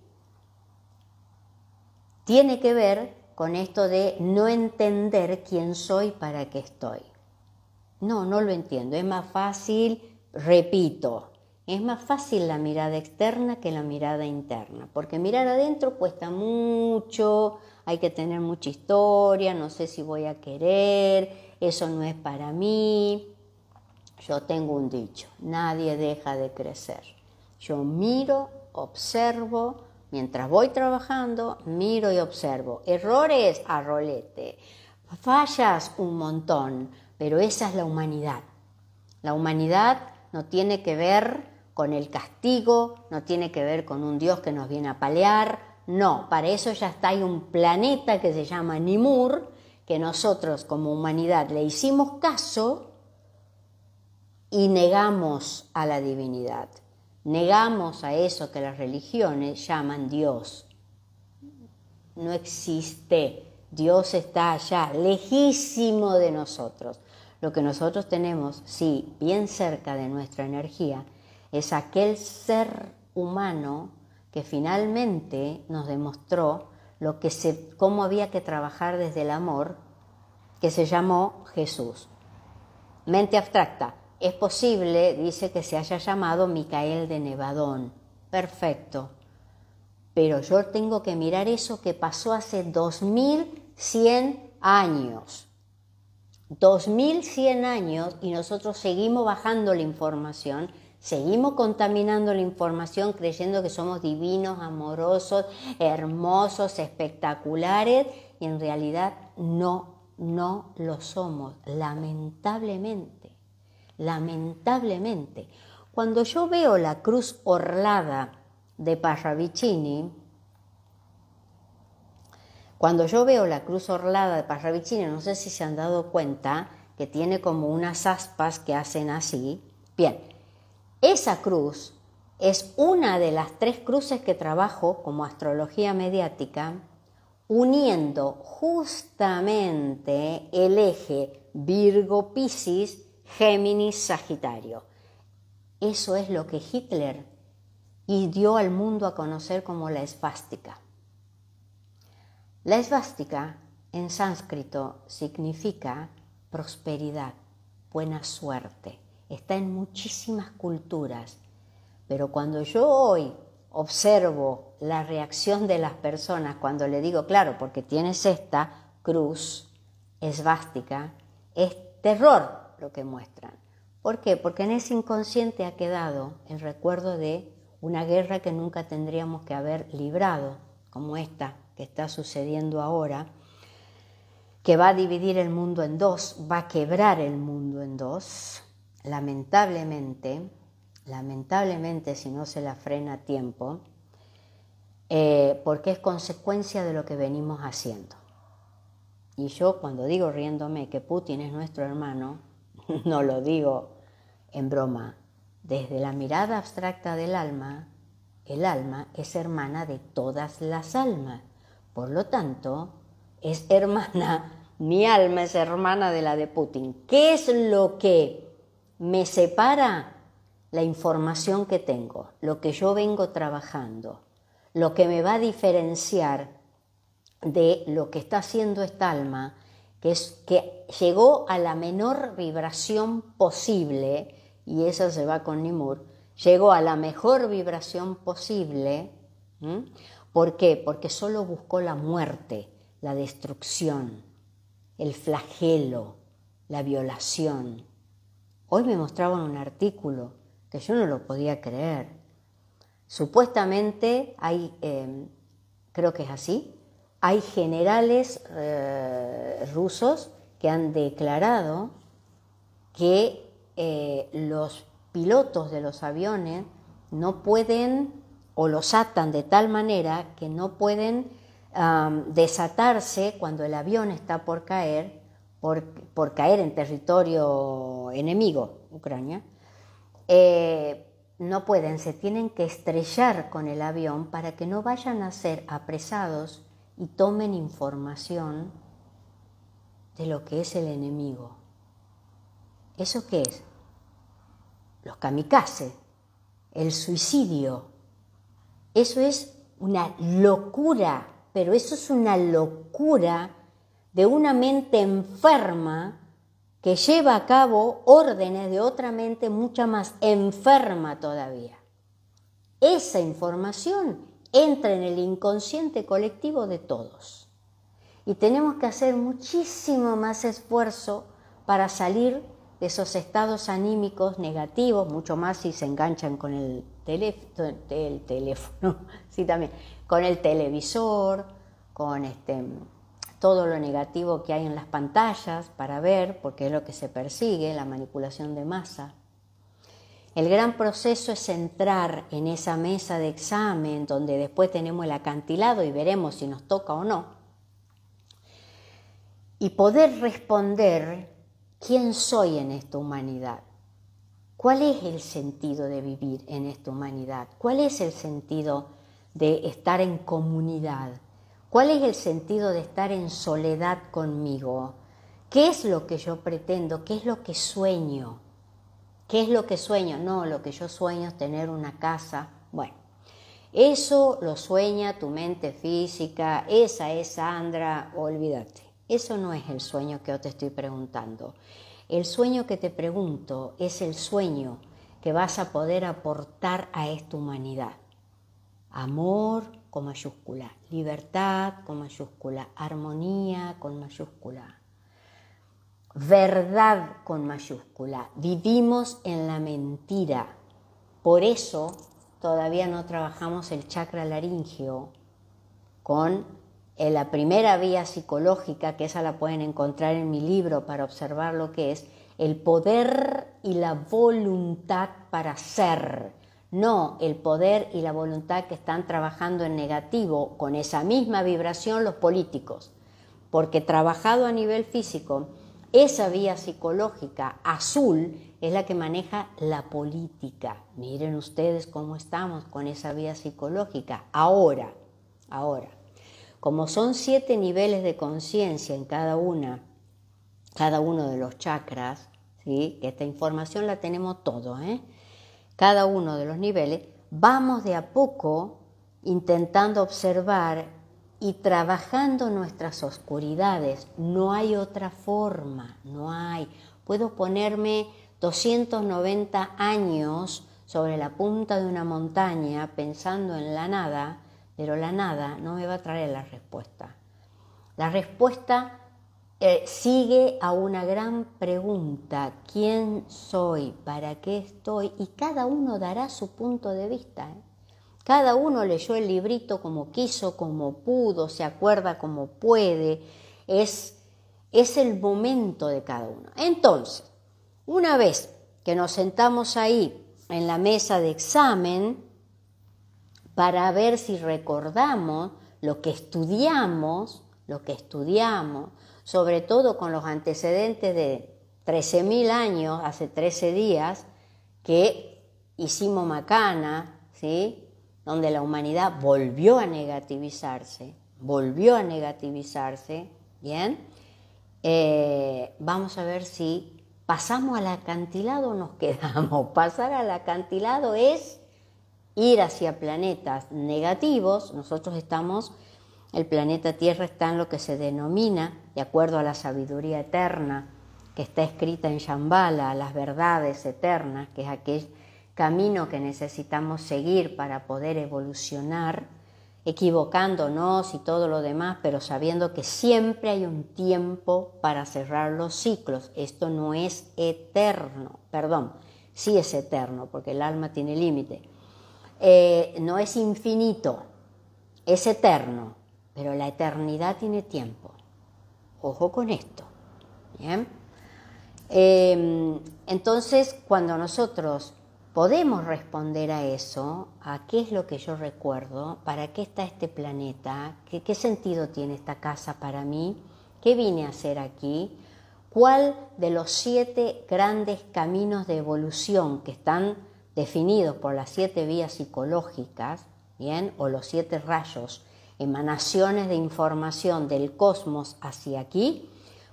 Tiene que ver con esto de no entender quién soy para qué estoy. No, no lo entiendo. Es más fácil, repito, es más fácil la mirada externa que la mirada interna, porque mirar adentro cuesta mucho, hay que tener mucha historia, no sé si voy a querer, eso no es para mí. Yo tengo un dicho, nadie deja de crecer. Yo miro, observo, mientras voy trabajando, miro y observo. Errores a rolete, fallas un montón, pero esa es la humanidad. La humanidad no tiene que ver con el castigo, no tiene que ver con un Dios que nos viene a palear, no, para eso ya está, hay un planeta que se llama Nimur, que nosotros como humanidad le hicimos caso y negamos a la divinidad, negamos a eso que las religiones llaman Dios. No existe, Dios está allá, lejísimo de nosotros. Lo que nosotros tenemos, sí, bien cerca de nuestra energía, es aquel ser humano que finalmente nos demostró que se, cómo había que trabajar desde el amor, que se llamó Jesús. Mente abstracta. Es posible, dice, que se haya llamado Micael de Nevadón. Perfecto. Pero yo tengo que mirar eso que pasó hace 2100 años. 2100 años y nosotros seguimos bajando la información Seguimos contaminando la información creyendo que somos divinos, amorosos, hermosos, espectaculares y en realidad no, no lo somos, lamentablemente, lamentablemente. Cuando yo veo la cruz orlada de Parravicini, cuando yo veo la cruz orlada de Parravicini, no sé si se han dado cuenta que tiene como unas aspas que hacen así, bien, esa cruz es una de las tres cruces que trabajo como astrología mediática, uniendo justamente el eje Virgo-Piscis, Géminis-Sagitario. Eso es lo que Hitler y dio al mundo a conocer como la esvástica. La esvástica en sánscrito significa prosperidad, buena suerte está en muchísimas culturas, pero cuando yo hoy observo la reacción de las personas cuando le digo, claro, porque tienes esta cruz esvástica, es terror lo que muestran. ¿Por qué? Porque en ese inconsciente ha quedado el recuerdo de una guerra que nunca tendríamos que haber librado, como esta que está sucediendo ahora, que va a dividir el mundo en dos, va a quebrar el mundo en dos, lamentablemente, lamentablemente si no se la frena a tiempo, eh, porque es consecuencia de lo que venimos haciendo. Y yo cuando digo riéndome que Putin es nuestro hermano, [LAUGHS] no lo digo en broma. Desde la mirada abstracta del alma, el alma es hermana de todas las almas. Por lo tanto, es hermana, [LAUGHS] mi alma es hermana de la de Putin. ¿Qué es lo que me separa la información que tengo, lo que yo vengo trabajando, lo que me va a diferenciar de lo que está haciendo esta alma, que es que llegó a la menor vibración posible, y esa se va con Nimur, llegó a la mejor vibración posible. ¿Por qué? Porque solo buscó la muerte, la destrucción, el flagelo, la violación, Hoy me mostraban un artículo que yo no lo podía creer. Supuestamente hay, em, creo que es así, hay generales eh, rusos que han declarado que eh, los pilotos de los aviones no pueden o los atan de tal manera que no pueden desatarse cuando el avión está por caer por, caer en territorio enemigo, Ucrania, eh, no pueden, se tienen que estrellar con el avión para que no vayan a ser apresados y tomen información de lo que es el enemigo. ¿Eso qué es? Los kamikaze, el suicidio. Eso es una locura, pero eso es una locura de una mente enferma que lleva a cabo órdenes de otra mente mucha más enferma todavía. Esa información entra en el inconsciente colectivo de todos. Y tenemos que hacer muchísimo más esfuerzo para salir de esos estados anímicos negativos, mucho más si se enganchan con el teléfono, [LAUGHS] sí, también, con el televisor, con este, todo lo negativo que hay en las pantallas para ver, porque es lo que se persigue, la manipulación de masa. El gran proceso es entrar en esa mesa de examen donde después tenemos el acantilado y veremos si nos toca o no. Y poder responder quién soy en esta humanidad. ¿Cuál es el sentido de vivir en esta humanidad? ¿Cuál es el sentido de estar en comunidad? ¿Cuál es el sentido de estar en soledad conmigo? ¿Qué es lo que yo pretendo? ¿Qué es lo que sueño? ¿Qué es lo que sueño? No, lo que yo sueño es tener una casa. Bueno, eso lo sueña tu mente física, esa es Sandra, olvídate. Eso no es el sueño que yo te estoy preguntando. El sueño que te pregunto es el sueño que vas a poder aportar a esta humanidad. Amor, con mayúscula, libertad con mayúscula, armonía con mayúscula, verdad con mayúscula. Vivimos en la mentira. Por eso todavía no trabajamos el chakra laríngeo con eh, la primera vía psicológica, que esa la pueden encontrar en mi libro para observar lo que es, el poder y la voluntad para ser no el poder y la voluntad que están trabajando en negativo con esa misma vibración los políticos, porque trabajado a nivel físico, esa vía psicológica azul es la que maneja la política. Miren ustedes cómo estamos con esa vía psicológica. Ahora, ahora, como son siete niveles de conciencia en cada una, cada uno de los chakras, ¿sí? esta información la tenemos todos, ¿eh? cada uno de los niveles, vamos de a poco intentando observar y trabajando nuestras oscuridades. No hay otra forma, no hay. Puedo ponerme 290 años sobre la punta de una montaña pensando en la nada, pero la nada no me va a traer la respuesta. La respuesta eh, sigue a una gran pregunta, ¿quién soy? ¿Para qué estoy? Y cada uno dará su punto de vista. ¿eh? Cada uno leyó el librito como quiso, como pudo, se acuerda como puede. Es, es el momento de cada uno. Entonces, una vez que nos sentamos ahí en la mesa de examen, para ver si recordamos lo que estudiamos, lo que estudiamos, sobre todo con los antecedentes de 13.000 años, hace 13 días, que hicimos Macana, ¿sí? donde la humanidad volvió a negativizarse, volvió a negativizarse, ¿bien? Eh, vamos a ver si pasamos al acantilado o nos [LAUGHS] quedamos. Pasar al acantilado es ir hacia planetas negativos, nosotros estamos el planeta Tierra está en lo que se denomina, de acuerdo a la sabiduría eterna que está escrita en Shambhala, las verdades eternas, que es aquel camino que necesitamos seguir para poder evolucionar, equivocándonos y todo lo demás, pero sabiendo que siempre hay un tiempo para cerrar los ciclos. Esto no es eterno, perdón, sí es eterno, porque el alma tiene límite. Eh, no es infinito, es eterno, pero la eternidad tiene tiempo. Ojo con esto. ¿bien? Em, entonces, cuando nosotros podemos responder a eso, a qué es lo que yo recuerdo, para qué está este planeta, qué, sentido tiene esta casa para mí, qué vine a hacer aquí, cuál de los siete grandes caminos de evolución que están definidos por las siete vías psicológicas, ¿bien? o los siete rayos emanaciones de información del cosmos hacia aquí,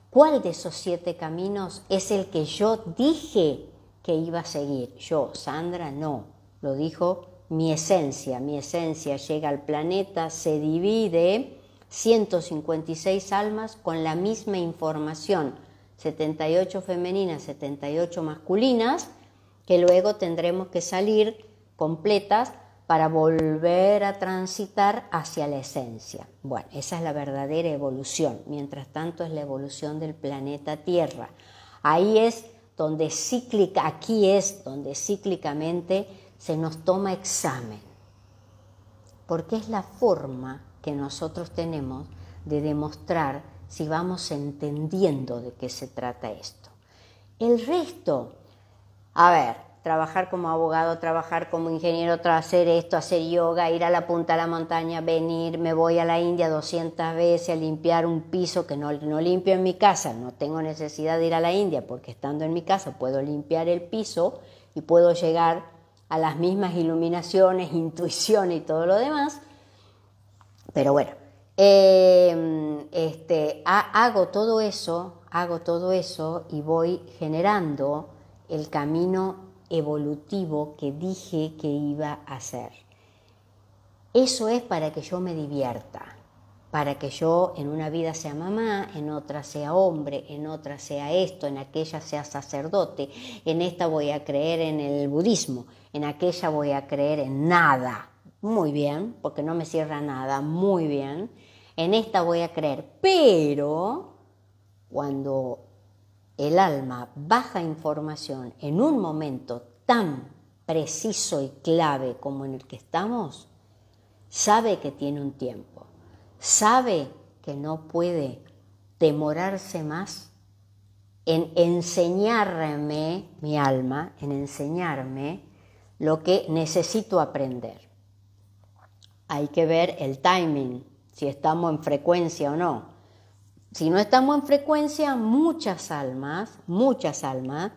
¿cuál de esos siete caminos es el que yo dije que iba a seguir? Yo, Sandra, no, lo dijo mi esencia, mi esencia llega al planeta, se divide 156 almas con la misma información, 78 femeninas, 78 masculinas, que luego tendremos que salir completas para volver a transitar hacia la esencia. Bueno, esa es la verdadera evolución. Mientras tanto es la evolución del planeta Tierra. Ahí es donde cíclica, aquí es donde cíclicamente se nos toma examen, porque es la forma que nosotros tenemos de demostrar si vamos entendiendo de qué se trata esto. El resto, a ver, trabajar como abogado, trabajar como ingeniero, hacer esto, hacer yoga, ir a la punta de la montaña, venir, me voy a la India 200 veces a limpiar un piso que no, limpio en mi casa, no tengo necesidad de ir a la India porque estando en mi casa puedo limpiar el piso y puedo llegar a las mismas iluminaciones, [LAUGHS] intuiciones y todo lo demás. Pero bueno, em, este, hago todo eso, hago todo eso y voy generando el camino evolutivo que dije que iba a hacer. Eso es para que yo me divierta, para que yo en una vida sea mamá, en otra sea hombre, en otra sea esto, en aquella sea sacerdote, en esta voy a creer en el budismo, en aquella voy a creer en nada. Muy bien, porque no me cierra nada, muy bien. En esta voy a creer, pero cuando el alma baja información en un momento tan preciso y clave como en el que estamos, sabe que tiene un tiempo, sabe que no puede demorarse más en enseñarme mi alma, en enseñarme lo que necesito aprender. Hay que ver el timing, si estamos en frecuencia o no si no estamos en frecuencia, muchas almas, muchas almas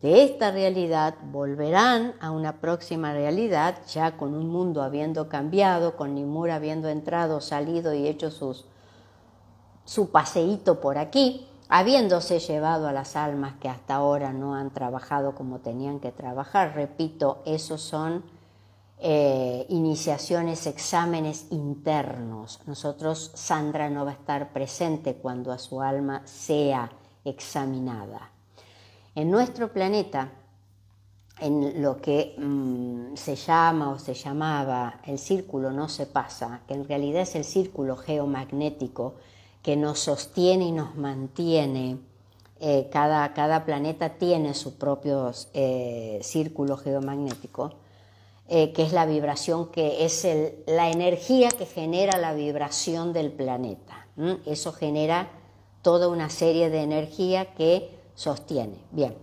de esta realidad volverán a una próxima realidad, ya con un mundo habiendo cambiado, con Nimur habiendo entrado, salido y hecho su paseíto por aquí, habiéndose llevado a las almas que hasta ahora no han trabajado como tenían que trabajar. Repito, esos son eh, iniciaciones, exámenes internos. Nosotros, Sandra no va a estar presente cuando a su alma sea examinada. En nuestro planeta, en lo que mm, se llama o se llamaba el círculo no se pasa, que en realidad es el círculo geomagnético que nos sostiene y nos mantiene. Eh, cada, planeta tiene su propio eh, círculo geomagnético. Eh, que es la vibración, que es la energía que genera la vibración del planeta. Eso genera toda una serie de energía que sostiene. Bien,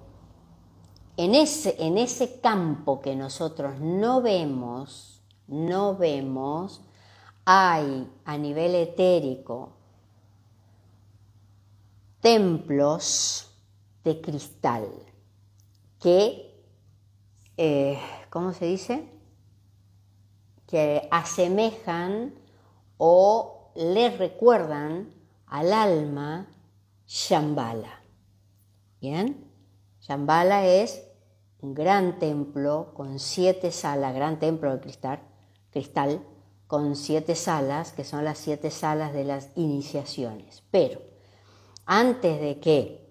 en ese, campo que nosotros no vemos, no vemos, hay a nivel etérico templos de cristal que, eh, ¿cómo se dice? que asemejan o les recuerdan al alma Shambhala. ¿Bien? Shambhala es un gran templo con siete salas, gran templo de cristal, cristal, con siete salas, que son las siete salas de las iniciaciones. Pero antes de que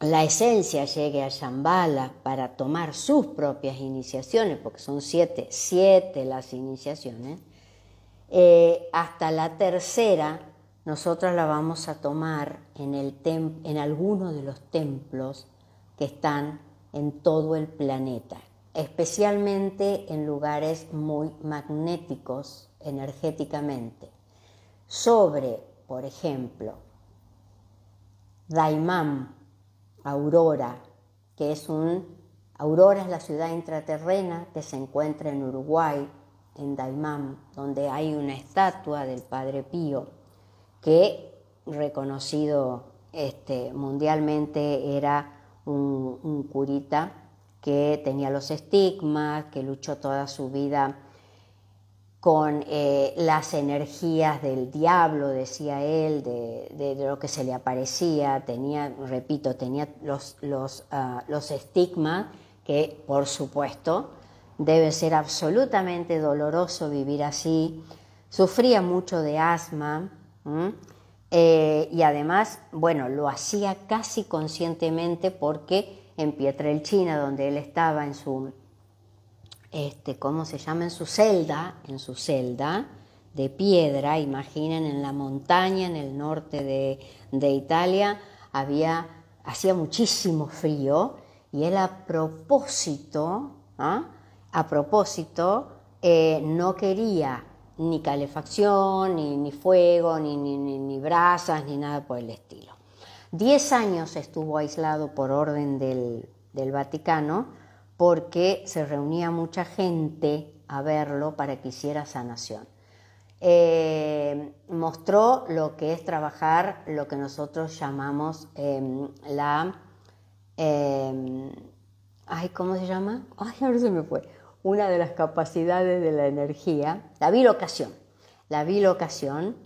la esencia llegue a Shambhala para tomar sus propias iniciaciones, porque son siete, siete las iniciaciones, eh, hasta la tercera nosotros la vamos a tomar en, el en alguno de los templos que están en todo el planeta, especialmente en lugares muy magnéticos energéticamente. Sobre, por ejemplo, Daimam, Aurora, que es un... Aurora es la ciudad intraterrena que se encuentra en Uruguay, en Daimán, donde hay una estatua del Padre Pío, que reconocido este, mundialmente era un curita que tenía los estigmas, que luchó toda su vida con eh, las energías del diablo, decía él, de, lo que se le aparecía, tenía, repito, tenía los, los, ah, los estigmas, que por supuesto debe ser absolutamente doloroso vivir así, sufría mucho de asma eh, y además, bueno, lo hacía casi conscientemente porque en Pietrelcina, donde él estaba en su este, ¿cómo se llama? En su celda, en su celda de piedra, imaginen, en la montaña, en el norte de, Italia, hacía muchísimo frío y él a propósito, ¿ah? a propósito, eh, no quería ni calefacción, ni, fuego, ni, brasas, ni nada por el estilo. Diez años estuvo aislado por orden del, del Vaticano, porque se reunía mucha gente a verlo para que hiciera sanación. Eh, mostró lo que es trabajar lo que nosotros llamamos em, la... Em, ¿cómo se llama? Ay, ver me fue. Una de las capacidades de la energía, la bilocación. La bilocación,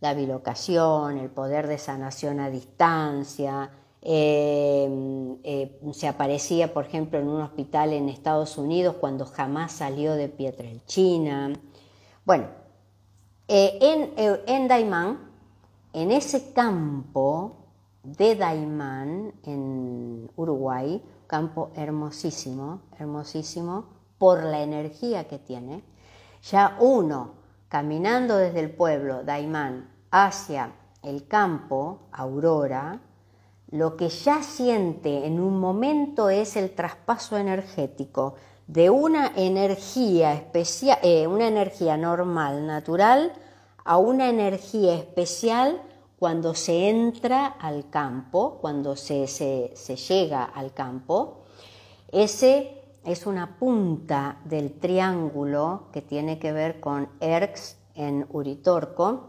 la bilocación, el poder de sanación a distancia, Em, eh, se aparecía, por ejemplo, en un hospital en Estados Unidos cuando jamás salió de Pietrelchina. Bueno, China. Eh, bueno, eh, en Daimán, en ese campo de Daimán, en Uruguay, campo hermosísimo, hermosísimo, por la energía que tiene, ya uno caminando desde el pueblo Daimán hacia el campo, Aurora, lo que ya siente en un momento es el traspaso energético de una energía especial, eh, una energía normal, natural, a una energía especial cuando se entra al campo, cuando se, llega al campo. Ese es una punta del triángulo que tiene que ver con Erx en Uritorco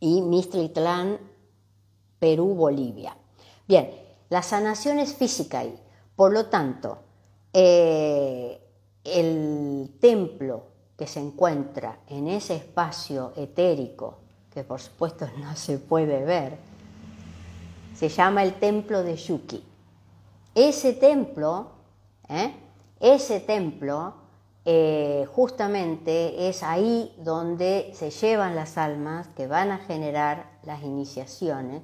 y Mistlitlán, Perú, Bolivia. Bien, la sanación es física y, por lo tanto, eh, el templo que se encuentra en ese espacio etérico, que por supuesto [LAUGHS] no se puede ver, se llama el templo de Yuki. Ese templo, ¿eh? ese templo, eh, justamente es ahí donde se llevan las almas que van a generar las iniciaciones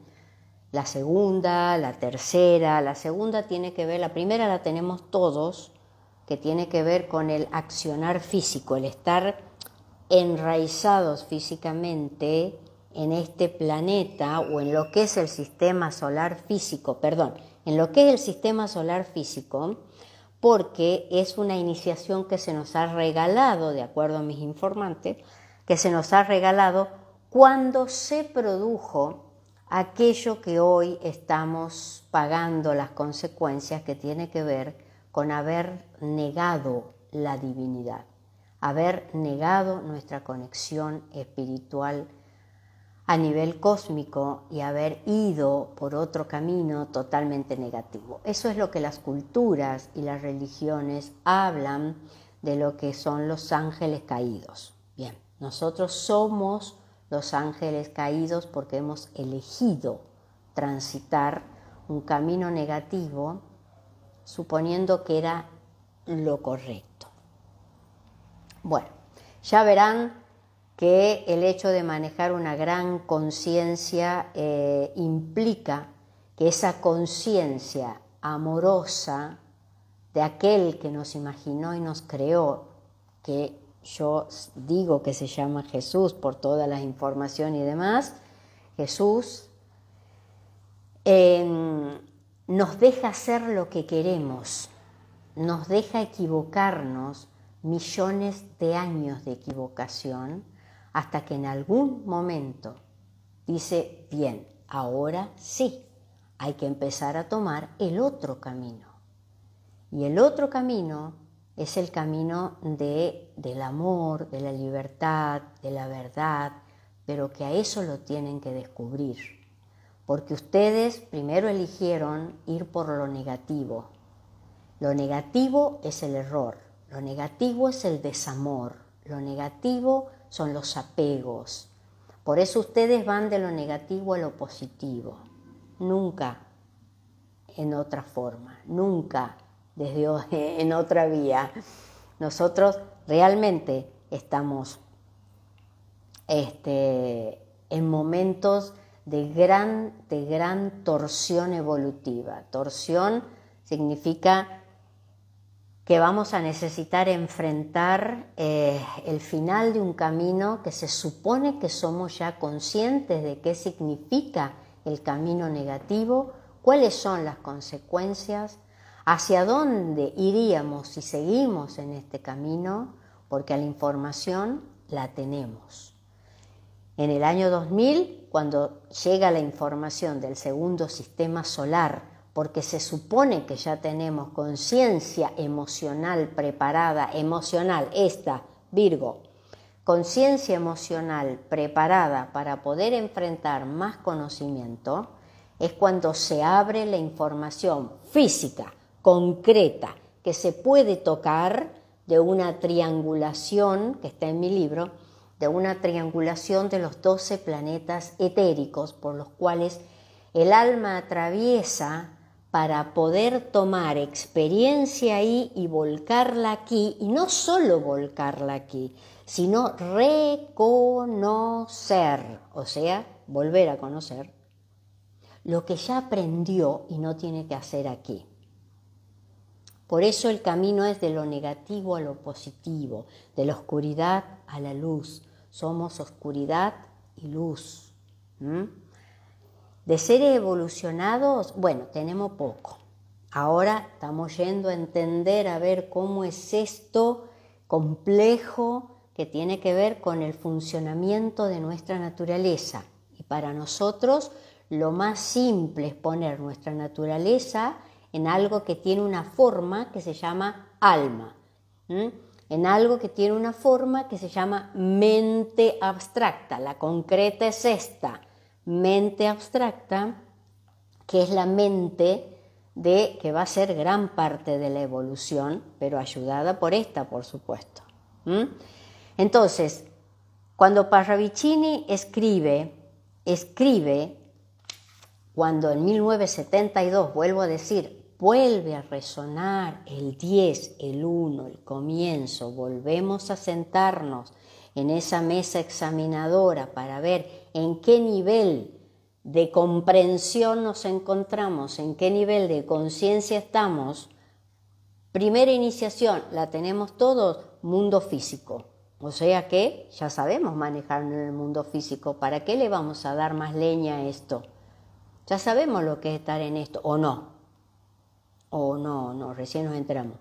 la segunda, la tercera, la segunda tiene que ver, la primera la tenemos todos, que tiene que ver con el accionar físico, el estar enraizados físicamente en este planeta o en lo que es el sistema solar físico, perdón, en lo que es el sistema solar físico, porque es una iniciación que se nos ha regalado, de acuerdo a mis informantes, que se nos ha regalado cuando se produjo aquello que hoy estamos pagando las consecuencias que tiene que ver con haber negado la divinidad, haber negado nuestra conexión espiritual a nivel cósmico y haber ido por otro camino totalmente negativo. Eso es lo que las culturas y las religiones hablan de lo que son los ángeles caídos. Bien, nosotros somos los ángeles caídos porque hemos elegido transitar un camino negativo suponiendo que era lo correcto. Bueno, ya verán que el hecho de manejar una gran conciencia eh, implica que esa conciencia amorosa de aquel que nos imaginó y nos creó, que yo digo que se llama Jesús por todas la información y demás, Jesús, em, nos deja hacer lo que queremos, nos deja equivocarnos millones de años de equivocación hasta que en algún momento dice, bien, ahora sí, hay que empezar a tomar el otro camino. Y el otro camino es el camino de, del amor, de la libertad, de la verdad, pero que a eso lo tienen que descubrir, porque ustedes primero eligieron ir por lo negativo. Lo negativo es el error, lo negativo es el desamor, lo negativo son los apegos. Por eso ustedes van de lo negativo a lo positivo, nunca en otra forma, nunca desde [LAUGHS] en otra vía. Nosotros realmente estamos este, en momentos de gran, de gran torsión evolutiva. Torsión significa que vamos a necesitar enfrentar eh, el final de un camino que se supone que somos ya conscientes de qué significa el camino negativo, cuáles son las consecuencias, hacia dónde iríamos si seguimos en este camino, porque la información la tenemos. En el año 2000, cuando llega la información del segundo sistema solar, porque se supone que ya tenemos conciencia emocional preparada, emocional, esta, Virgo, conciencia emocional preparada para poder enfrentar más conocimiento, es cuando se abre la información física concreta que se puede tocar de una triangulación, que está en mi libro, de una triangulación de los 12 planetas etéricos por los cuales el alma atraviesa para poder tomar experiencia ahí y volcarla aquí, y no solo volcarla aquí, sino reconocer, o sea, volver a conocer lo que ya aprendió y no tiene que hacer aquí. Por eso el camino es de lo negativo a lo positivo, de la oscuridad a la luz. Somos oscuridad y luz. De ser evolucionados, bueno, tenemos poco. Ahora estamos yendo a entender, a ver cómo es esto complejo que tiene que ver con el funcionamiento de nuestra naturaleza. Y para nosotros lo más simple es poner nuestra naturaleza en algo que tiene una forma que se llama alma, en algo que tiene una forma que se llama mente abstracta. La concreta es esta, mente abstracta, que es la mente de que va a ser gran parte de la evolución, pero ayudada por esta, por supuesto. Entonces, cuando Parravicini escribe, escribe, cuando en 1972, vuelvo a decir, Vuelve a resonar el 10, el 1, el comienzo. Volvemos a sentarnos en esa mesa examinadora para ver en qué nivel de comprensión nos encontramos, en qué nivel de conciencia estamos. Primera iniciación, la tenemos todos, mundo físico. O sea que ya sabemos manejar en el mundo físico. ¿Para qué le vamos a dar más leña a esto? Ya sabemos lo que es estar en esto, o no o oh, no, no, recién nos enteramos.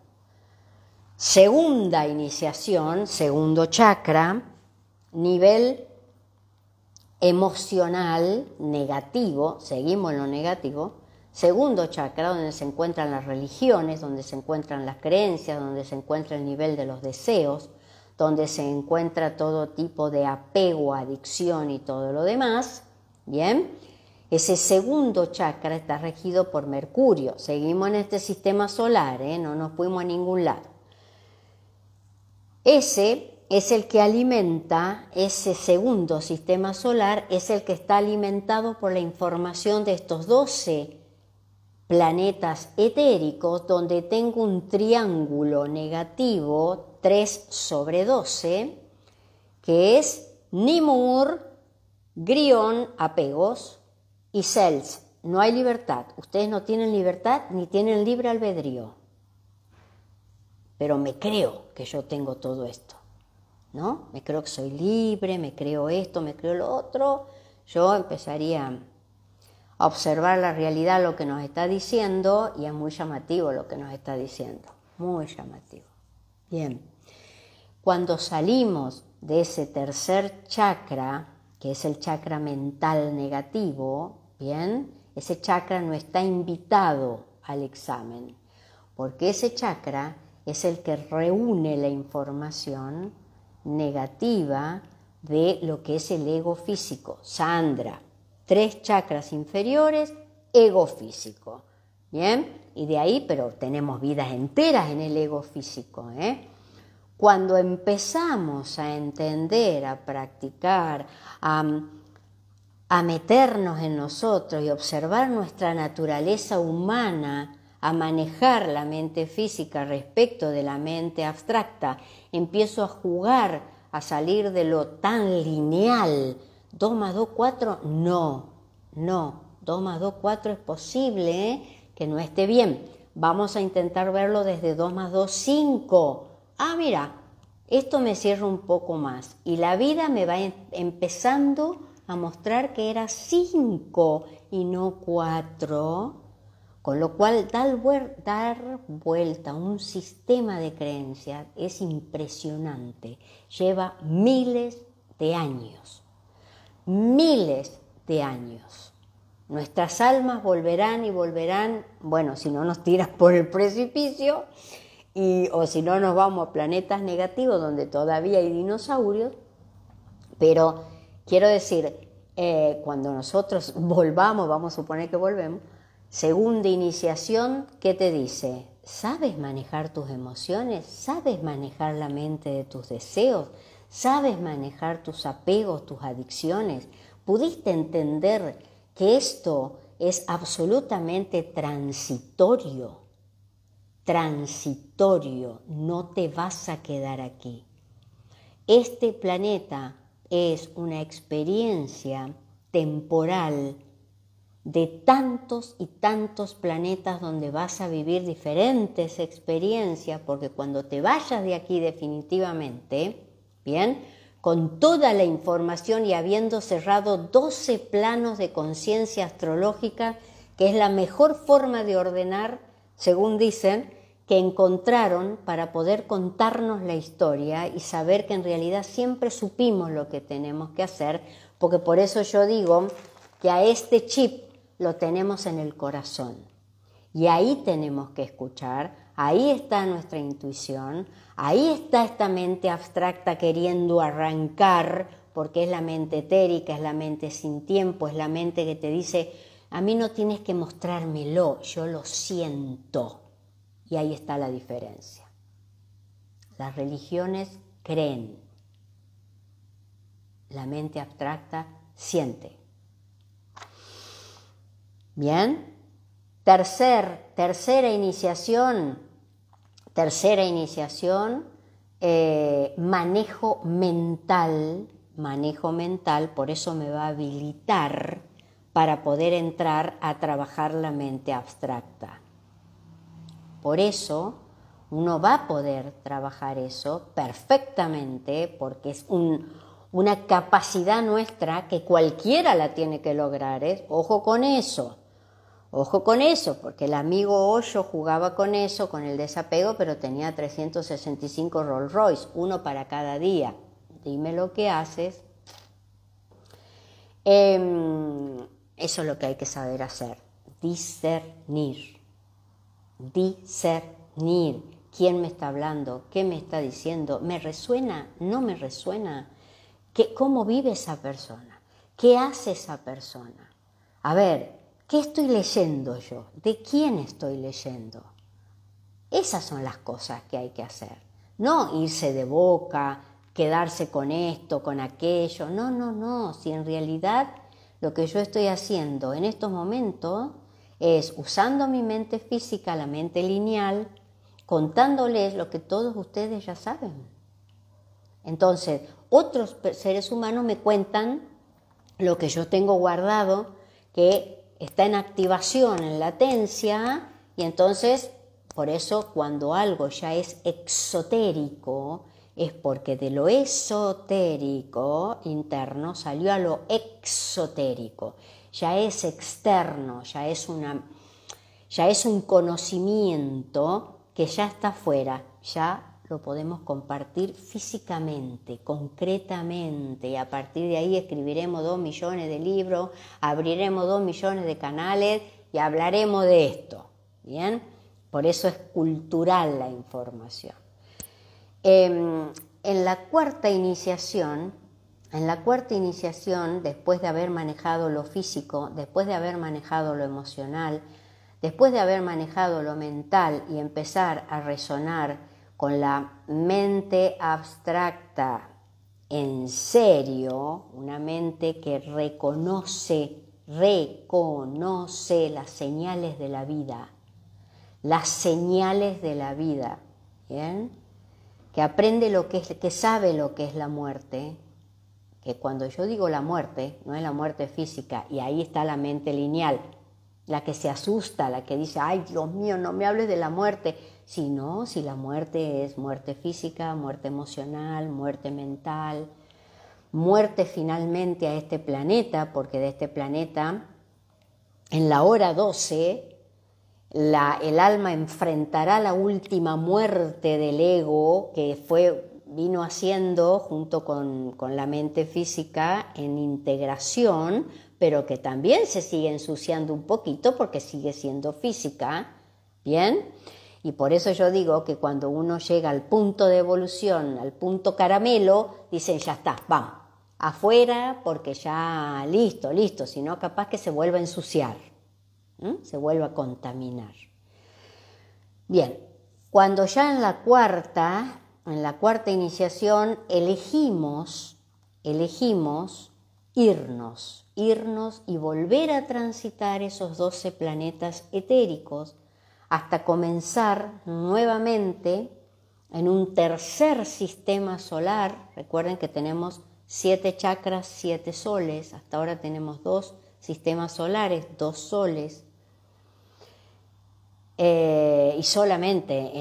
Segunda iniciación, segundo chakra, nivel emocional negativo, seguimos en lo negativo, segundo chakra donde se encuentran las religiones, donde se encuentran las creencias, donde se encuentra el nivel de los deseos, donde se encuentra todo tipo de apego, adicción y todo lo demás, ¿bien? Ese segundo chakra está regido por Mercurio. Seguimos en este sistema solar, ¿eh? no nos fuimos a ningún lado. Ese es el que alimenta, ese segundo sistema solar es el que está alimentado por la información de estos 12 planetas etéricos donde tengo un triángulo negativo 3 sobre 12 que es Nimur, Grión, apegos, y cells, no hay libertad. Ustedes no tienen libertad ni tienen libre albedrío. Pero me creo que yo tengo todo esto. ¿No? Me creo que soy libre, me creo esto, me creo lo otro. Yo empezaría a observar la realidad, lo que nos está diciendo, y es muy llamativo lo que nos está diciendo. Muy llamativo. Bien. Cuando salimos de ese tercer chakra, que es el chakra mental negativo, ¿bien? Ese chakra no está invitado al examen, porque ese chakra es el que reúne la información negativa de lo que es el ego físico, Sandra. Tres chakras inferiores, ego físico. ¿Bien? Y de ahí, pero tenemos vidas enteras en el ego físico. ¿eh? Cuando empezamos a entender, a practicar, a, meternos en nosotros y observar nuestra naturaleza humana, a manejar la mente física respecto de la mente abstracta, empiezo a jugar, a salir de lo tan lineal. 2 más 2, 4, no, no, 2 más 2, 4 es posible ¿eh? que no esté bien. Vamos a intentar verlo desde 2 más 2, 5. Ah, mira, esto me cierra un poco más y la vida me va em, empezando a mostrar que era cinco y no cuatro, con lo cual dar, dar vuelta a un sistema de creencias es impresionante, lleva miles de años, miles de años. Nuestras almas volverán y volverán, bueno, si no nos tiras por el precipicio, o si no nos vamos a planetas negativos donde todavía hay dinosaurios, pero quiero decir, eh, cuando nosotros [LAUGHS] volvamos, vamos a suponer que volvemos, segunda iniciación, ¿qué te dice? ¿Sabes manejar tus emociones? ¿Sabes manejar la mente de tus deseos? ¿Sabes manejar tus apegos, tus adicciones? ¿Pudiste entender que esto es absolutamente transitorio? transitorio, no te vas a quedar aquí. Este planeta es una experiencia temporal de tantos y tantos planetas donde vas a vivir diferentes experiencias, porque cuando te vayas de aquí definitivamente, bien, con toda la información y habiendo cerrado 12 planos de conciencia astrológica, que es la mejor forma de ordenar, según dicen, que encontraron para poder contarnos la historia y saber que en realidad siempre supimos lo que tenemos que hacer, porque por eso yo digo que a este chip lo tenemos en el corazón. Y ahí tenemos que escuchar, ahí está nuestra intuición, ahí está esta mente abstracta queriendo arrancar, porque es la mente etérica, es la mente sin tiempo, es la mente que te dice, a mí no tienes que mostrármelo, yo lo siento. Y ahí está la diferencia. Las religiones creen, la mente abstracta siente. Bien, tercera iniciación, tercera iniciación, eh, manejo mental, manejo mental, por eso me va a habilitar para poder entrar a trabajar la mente abstracta. Por eso uno va a poder trabajar eso perfectamente porque es una capacidad nuestra que cualquiera la tiene que lograr. ¿eh? Ojo con eso, ojo con eso, porque el amigo Hoyo jugaba con eso, con el desapego, pero tenía 365 Rolls Royce, uno para cada día. Dime lo que haces. Em, eso es lo que hay que saber hacer, discernir ser discernir quién me está hablando, qué me está diciendo, me resuena, no me resuena, ¿Qué, cómo vive esa persona, qué hace esa persona. A ver, ¿qué estoy leyendo yo? ¿De quién estoy leyendo? Esas son las cosas que hay que hacer, no irse de boca, quedarse con esto, con aquello, no, no, no, si en realidad lo que yo estoy haciendo en estos momentos es usando mi mente física, la mente lineal, contándoles lo que todos ustedes ya saben. Entonces, otros seres humanos me cuentan lo que yo tengo guardado, que está en activación, en latencia, y entonces, por eso cuando algo ya es exotérico, es porque de lo esotérico interno salió a lo exotérico ya es externo, ya es, ya es un conocimiento que ya está fuera ya lo podemos compartir físicamente, concretamente, y a partir de ahí escribiremos dos millones de libros, abriremos dos millones de canales y hablaremos de esto, ¿bien? Por eso es cultural la información. Em, en la cuarta iniciación, en la cuarta iniciación, después de haber manejado lo físico, después de haber manejado lo emocional, después de haber manejado lo mental y empezar a resonar con la mente abstracta en serio, una mente que reconoce, reconoce las señales de la vida, las señales de la vida, Que aprende lo que es, que sabe lo que es la muerte, que cuando yo digo la muerte, no es la muerte física, y ahí está la mente lineal, la que se asusta, la que dice, ay Dios mío, no me hables de la muerte, sino si la muerte es muerte física, muerte emocional, muerte mental, muerte finalmente a este planeta, porque de este planeta, en la hora 12, la, el alma enfrentará la última muerte del ego, que fue vino haciendo junto con, con, la mente física en integración, pero que también se sigue ensuciando un poquito porque sigue siendo física, ¿bien? Y por eso yo digo que cuando uno llega al punto de evolución, al punto caramelo, dicen ya está, vamos, afuera porque ya listo, listo, si no capaz que se vuelva a ensuciar, se vuelva a contaminar. Bien, cuando ya en la cuarta en la cuarta iniciación elegimos, elegimos irnos, irnos y volver a transitar esos 12 planetas etéricos hasta comenzar nuevamente en un tercer sistema solar. Recuerden que tenemos siete chakras, siete soles, hasta ahora tenemos dos sistemas solares, dos soles, eh, y solamente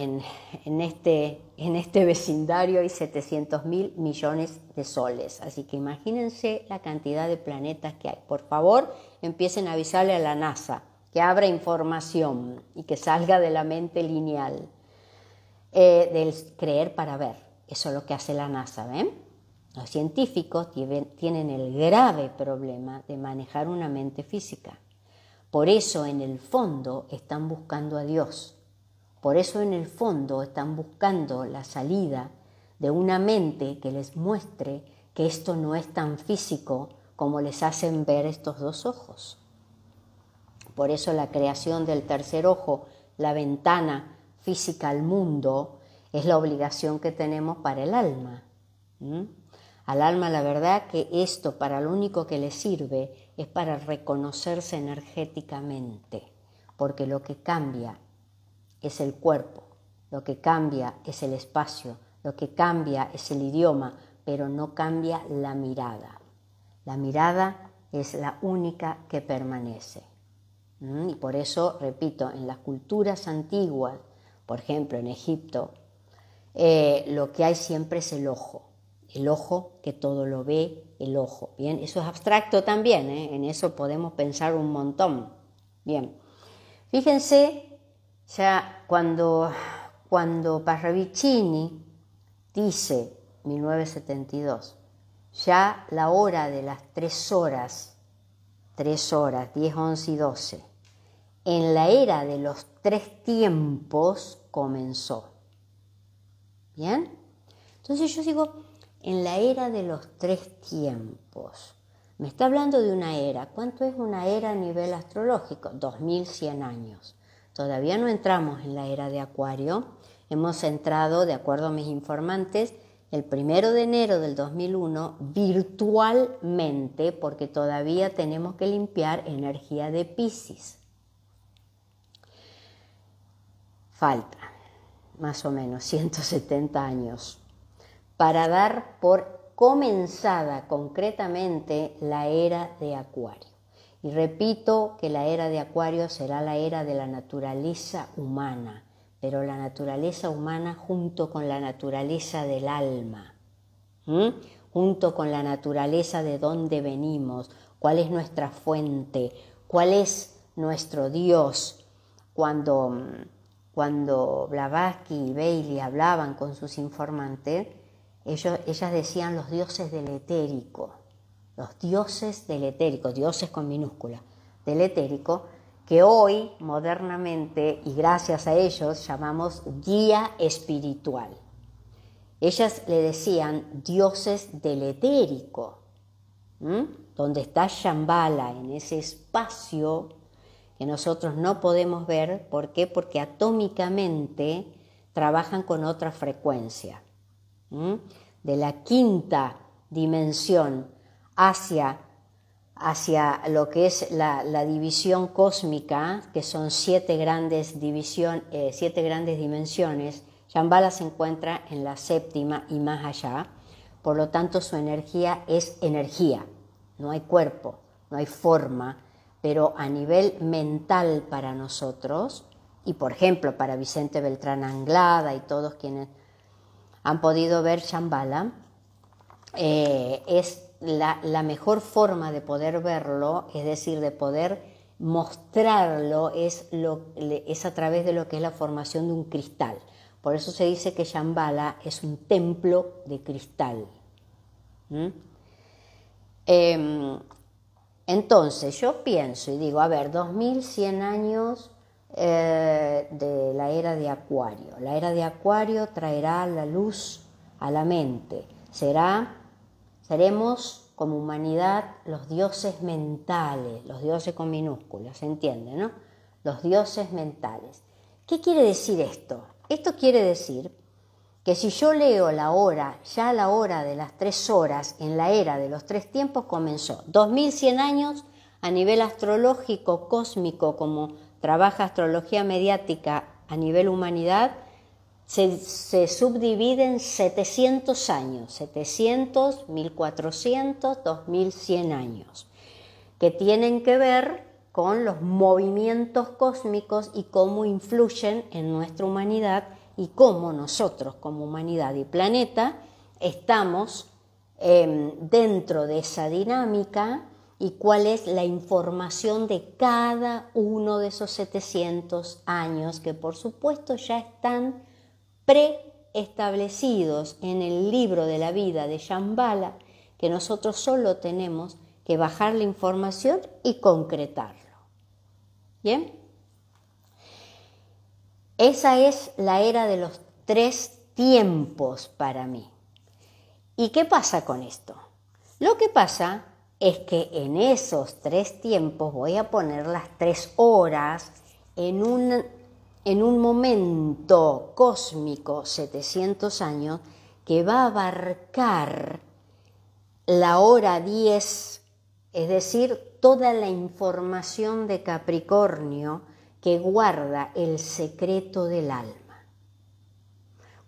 este, en, este, vecindario hay 700 mil millones de soles. Así que imagínense la cantidad de planetas que hay. Por favor, empiecen a avisarle a la NASA que abra información y que salga de la mente lineal, eh, del creer para ver. Eso es lo que hace la NASA, ¿ven? Los científicos tienen el grave problema de manejar una mente física por eso en el fondo están buscando a Dios. Por eso en el fondo están buscando la salida de una mente que les muestre que esto no es tan físico como les hacen ver estos dos ojos. Por eso la creación del tercer ojo, la ventana física al mundo, es la obligación que tenemos para el alma. Al alma la verdad que esto para lo único que le sirve es para reconocerse energéticamente, porque lo que cambia es el cuerpo, lo que cambia es el espacio, lo que cambia es el idioma, pero no cambia la mirada. La mirada es la única que permanece. Mm, y por eso, repito, en las culturas antiguas, por ejemplo en Egipto, eh, lo que hay siempre es el ojo, el ojo que todo lo ve, el ojo. Bien, eso es abstracto también, ¿eh? en eso podemos pensar un montón. Bien, fíjense, ya cuando, cuando Parravicini dice, 1972, ya la hora de las tres horas, tres horas, 10, 11 y 12, en la era de los tres tiempos comenzó. ¿Bien? Entonces yo digo, en la era de los tres tiempos. Me está hablando de una era. ¿Cuánto es una era a nivel astrológico? 2100 años. Todavía no entramos en la era de Acuario. Hemos entrado, de acuerdo a mis informantes, el primero de enero del 2001 virtualmente porque todavía tenemos que limpiar energía de Pisces. Falta más o menos 170 años para dar por comenzada concretamente la era de Acuario. Y repito que la era de Acuario será la era de la naturaleza humana, pero la naturaleza humana junto con la naturaleza del alma, junto con la naturaleza de dónde venimos, cuál es nuestra fuente, cuál es nuestro Dios. Cuando, mm, cuando Blavatsky y Bailey hablaban con sus informantes, ellos, ellas decían los dioses del etérico, los dioses del etérico, dioses con minúscula, del etérico, que hoy modernamente y gracias a ellos llamamos guía espiritual. Ellas le decían dioses del etérico, donde está Shambhala, en ese espacio que nosotros no podemos ver. ¿Por qué? Porque atómicamente trabajan con otra frecuencia de la quinta dimensión hacia, hacia lo que es la, división cósmica, que son siete grandes, eh, siete grandes dimensiones, Shambhala se encuentra en la séptima y más allá, por lo tanto su energía es energía, no hay cuerpo, no hay forma, pero a nivel mental para nosotros, y por ejemplo para Vicente Beltrán Anglada y todos quienes han podido ver Shambhala, eh, es la, mejor forma de poder verlo, es decir, de poder mostrarlo, es, lo, a través de lo que es la formación de un cristal. Por eso se dice que Shambhala es un templo de cristal. ¿Mm? Em, entonces yo pienso y digo, a ver, 2100 años eh, de la era de Acuario. La era de Acuario traerá la luz a la mente. Será, seremos como humanidad los dioses mentales, los dioses con minúsculas, ¿se entiende, no? Los dioses mentales. ¿Qué quiere decir esto? Esto quiere decir que si yo leo la hora, ya la hora de las tres horas en la era de los tres tiempos comenzó, 2100 años a nivel astrológico, cósmico, como trabaja astrología mediática a nivel humanidad, se, se, subdivide en 700 años, 700, 1400, 2100 años, que tienen que ver con los movimientos cósmicos y cómo influyen en nuestra humanidad y cómo nosotros como humanidad y planeta estamos em, dentro de esa dinámica y cuál es la información de cada uno de esos 700 años que por supuesto ya están preestablecidos en el libro de la vida de Shambhala, que nosotros solo tenemos que bajar la información y concretarlo. ¿Bien? Esa es la era de los tres tiempos para mí. ¿Y qué pasa con esto? Lo que pasa es que en esos tres tiempos voy a poner las tres horas en un, en un momento cósmico 700 años que va a abarcar la hora 10, es decir, toda la información de Capricornio que guarda el secreto del alma.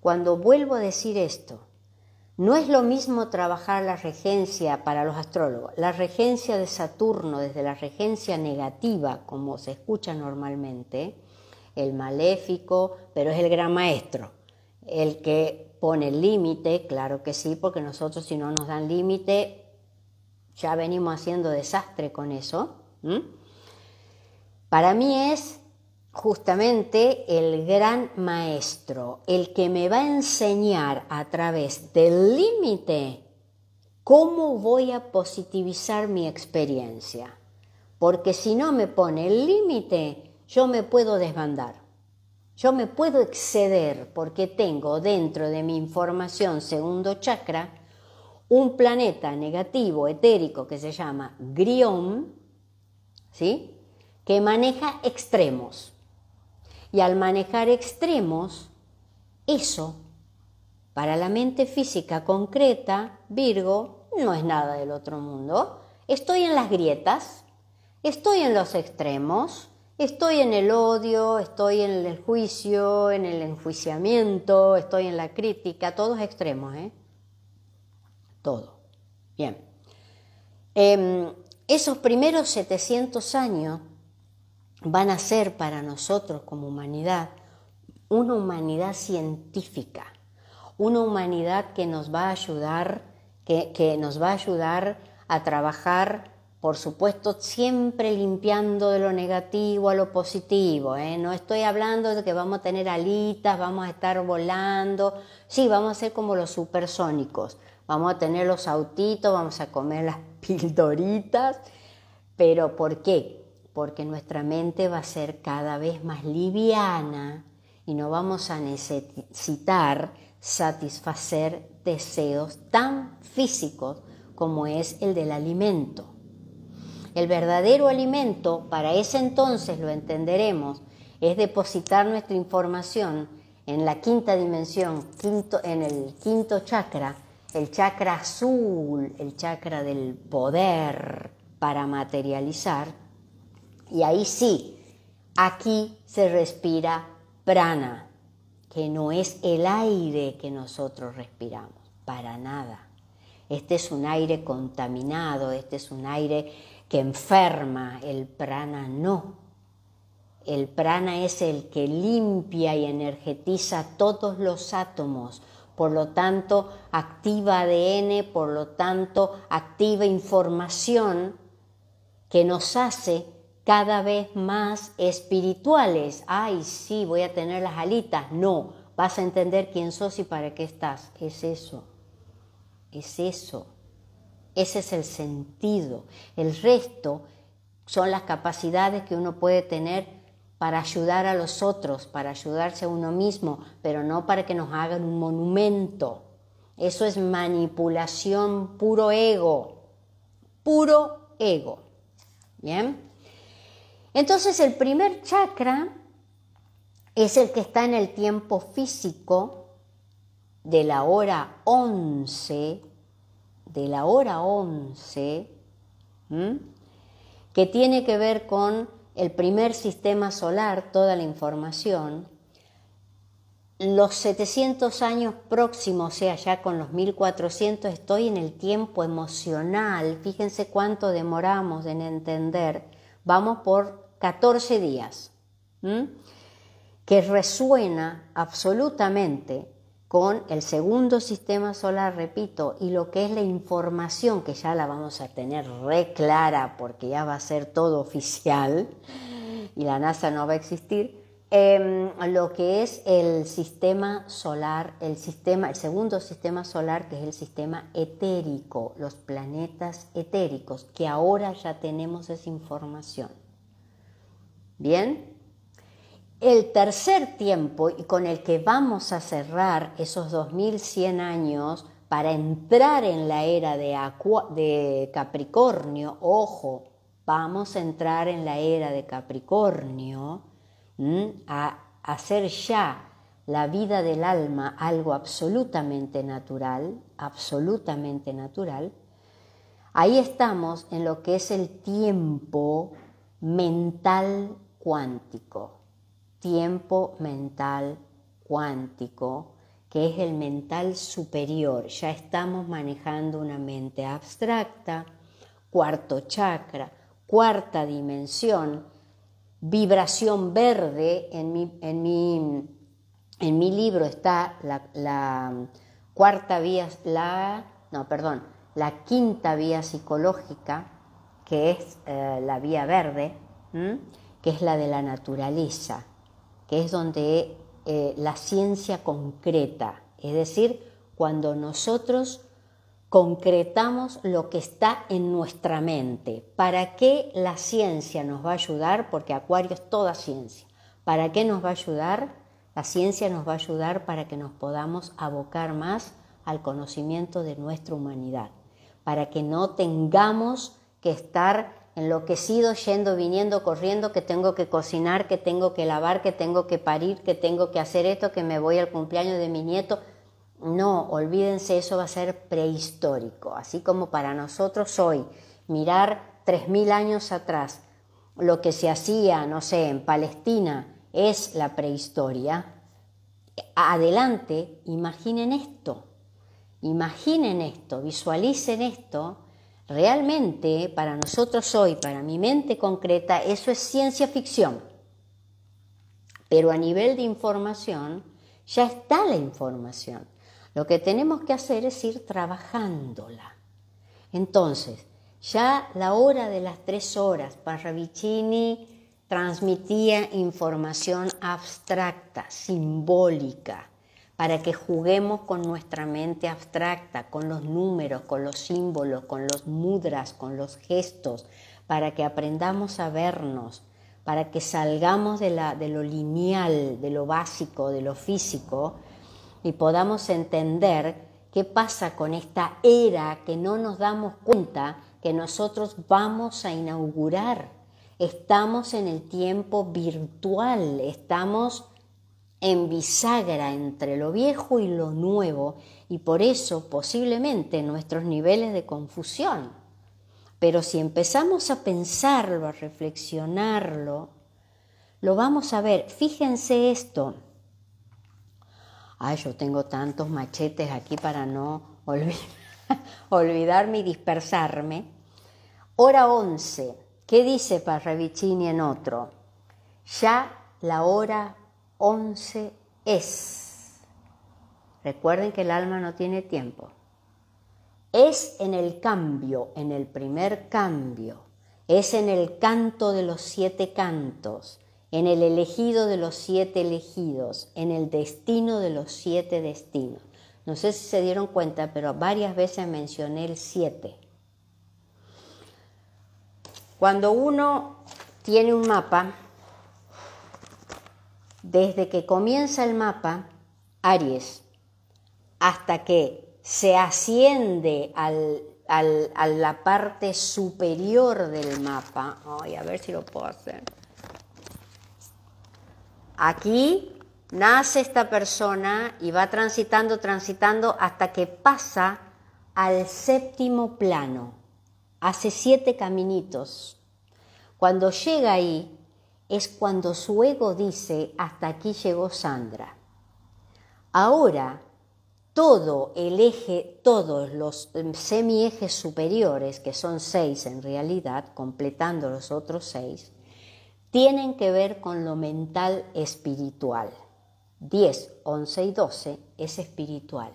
Cuando vuelvo a decir esto, no es lo mismo trabajar la regencia para los astrólogos, la regencia de Saturno desde la regencia negativa, como se escucha normalmente, el maléfico, pero es el gran maestro, el que pone el límite, claro que sí, porque nosotros si no nos dan límite, ya venimos haciendo desastre con eso. Para mí es justamente el gran maestro, el que me va a enseñar a través del límite cómo voy a positivizar mi experiencia. Porque si no me pone el límite, yo me puedo desbandar. Yo me puedo exceder porque tengo dentro de mi información segundo chakra un planeta negativo etérico que se llama Griom, ¿sí? que maneja extremos. Y al manejar extremos, eso, para la mente física concreta, Virgo, no es nada del otro mundo. Estoy en las grietas, estoy en los extremos, estoy en el odio, estoy en el juicio, en el enjuiciamiento, estoy en la crítica, todos extremos, ¿eh? Todo. Bien. Em, esos primeros 700 años van a ser para nosotros como humanidad una humanidad científica, una humanidad que nos va a ayudar, que, nos va a ayudar a trabajar, por supuesto, siempre limpiando de lo negativo a lo positivo. ¿eh? No estoy hablando de que vamos a tener alitas, vamos a estar volando, sí, vamos a ser como los supersónicos, vamos a tener los autitos, vamos a comer las [LAUGHS] pildoritas, pero ¿por qué? porque nuestra mente va a ser cada vez más liviana y no vamos a necesitar satisfacer deseos tan físicos como es el del alimento. El verdadero alimento, para ese entonces lo entenderemos, es depositar nuestra información en la quinta dimensión, en el quinto chakra, el chakra azul, el chakra del poder, para materializar y ahí sí, aquí se respira prana, que no es el aire que nosotros respiramos, para nada. Este es un aire contaminado, este es un aire que enferma, el prana no. El prana es el que limpia y energetiza todos los átomos, por lo tanto activa ADN, por lo tanto activa información que nos hace cada vez más espirituales. Ay, sí, voy a tener las alitas. No, vas a entender quién sos y para qué estás. Es eso. Es eso. Ese es el sentido. El resto son las capacidades que uno puede tener para ayudar a los otros, para ayudarse a uno mismo, pero no para que nos hagan un monumento. Eso es manipulación, puro ego, puro ego. ¿Bien? Entonces el primer chakra es el que está en el tiempo físico de la hora 11, de la hora 11, que tiene que ver con el primer sistema solar, toda la información, los 700 años próximos, o sea, ya con los 1400, estoy en el tiempo emocional, fíjense cuánto demoramos en entender, vamos por 14 días, que resuena absolutamente con el segundo sistema solar, repito, y lo que es la información, que ya la vamos a tener re clara porque ya va a ser todo [LAUGHS] oficial y la NASA no va a existir, em, lo que es el sistema solar, el, sistema, el segundo sistema solar, que es el sistema etérico, los planetas etéricos, que ahora ya tenemos esa información. Bien. El tercer tiempo, y con el que vamos a cerrar esos 2100 años para entrar en la era de, Capricornio, ojo, vamos a entrar en la era de Capricornio, a hacer ya la vida del alma algo absolutamente natural, absolutamente natural, ahí estamos en lo que es el tiempo mental cuántico, tiempo mental cuántico, que es el mental superior. Ya estamos manejando una mente abstracta, cuarto chakra, cuarta dimensión, vibración verde. En mi, en mi, en mi libro está la, cuarta vía, la, no, perdón, la quinta vía psicológica, que es eh, la vía verde que es la de la naturaleza, que es donde eh, la ciencia concreta, es decir, cuando nosotros concretamos lo que está en nuestra mente. ¿Para qué la ciencia nos va a ayudar? Porque Acuario es toda ciencia. ¿Para qué nos va a ayudar? La ciencia nos va a ayudar para que nos podamos abocar más al conocimiento de nuestra humanidad, para que no tengamos que estar enloquecido, yendo, viniendo, corriendo, que tengo que cocinar, que tengo que lavar, que tengo que parir, que tengo que hacer esto, que me voy al cumpleaños de mi nieto. No, olvídense, eso va a ser prehistórico, así como para nosotros hoy, mirar 3.000 años atrás, lo que se hacía, no sé, en Palestina es la prehistoria. Adelante, imaginen esto, imaginen esto, visualicen esto Realmente, para nosotros hoy, para mi mente concreta, eso es ciencia ficción. Pero a nivel de información, ya está la información. Lo que tenemos que hacer es ir trabajándola. Entonces, ya la hora de las tres horas, Parravicini transmitía información abstracta, simbólica, para que juguemos con nuestra mente abstracta, con los números, con los símbolos, con los mudras, con los gestos, para que aprendamos a vernos, para que salgamos de, la, de lo lineal, de lo básico, de lo físico, y podamos entender qué pasa con esta era que no nos damos cuenta que nosotros vamos a inaugurar. Estamos en el tiempo virtual, estamos en bisagra entre lo viejo y lo nuevo y por eso posiblemente nuestros niveles de confusión. Pero si empezamos a pensarlo, a reflexionarlo, lo vamos a ver. Fíjense esto. Ay, yo tengo tantos machetes aquí para no [LAUGHS] olvidarme y dispersarme. Hora 11. ¿Qué dice Parravicini en otro? Ya la hora 11 es. Recuerden que el alma no tiene tiempo. Es en el cambio, en el primer cambio. Es en el canto de los siete cantos, en el elegido de los siete elegidos, en el destino de los siete destinos. No sé si se dieron cuenta, pero varias veces mencioné el siete. Cuando uno tiene un mapa, desde que comienza el mapa, Aries, hasta que se asciende a la parte superior del mapa. a ver si lo puedo hacer. Aquí nace esta persona y va transitando, transitando hasta que pasa al séptimo plano. Hace siete caminitos. Cuando llega ahí, es cuando su ego dice, hasta aquí llegó Sandra. Ahora, todo el eje, todos los em, semiejes superiores, que son seis en realidad, completando los otros seis, tienen que ver con lo mental espiritual. 10, 11 y 12 es espiritual.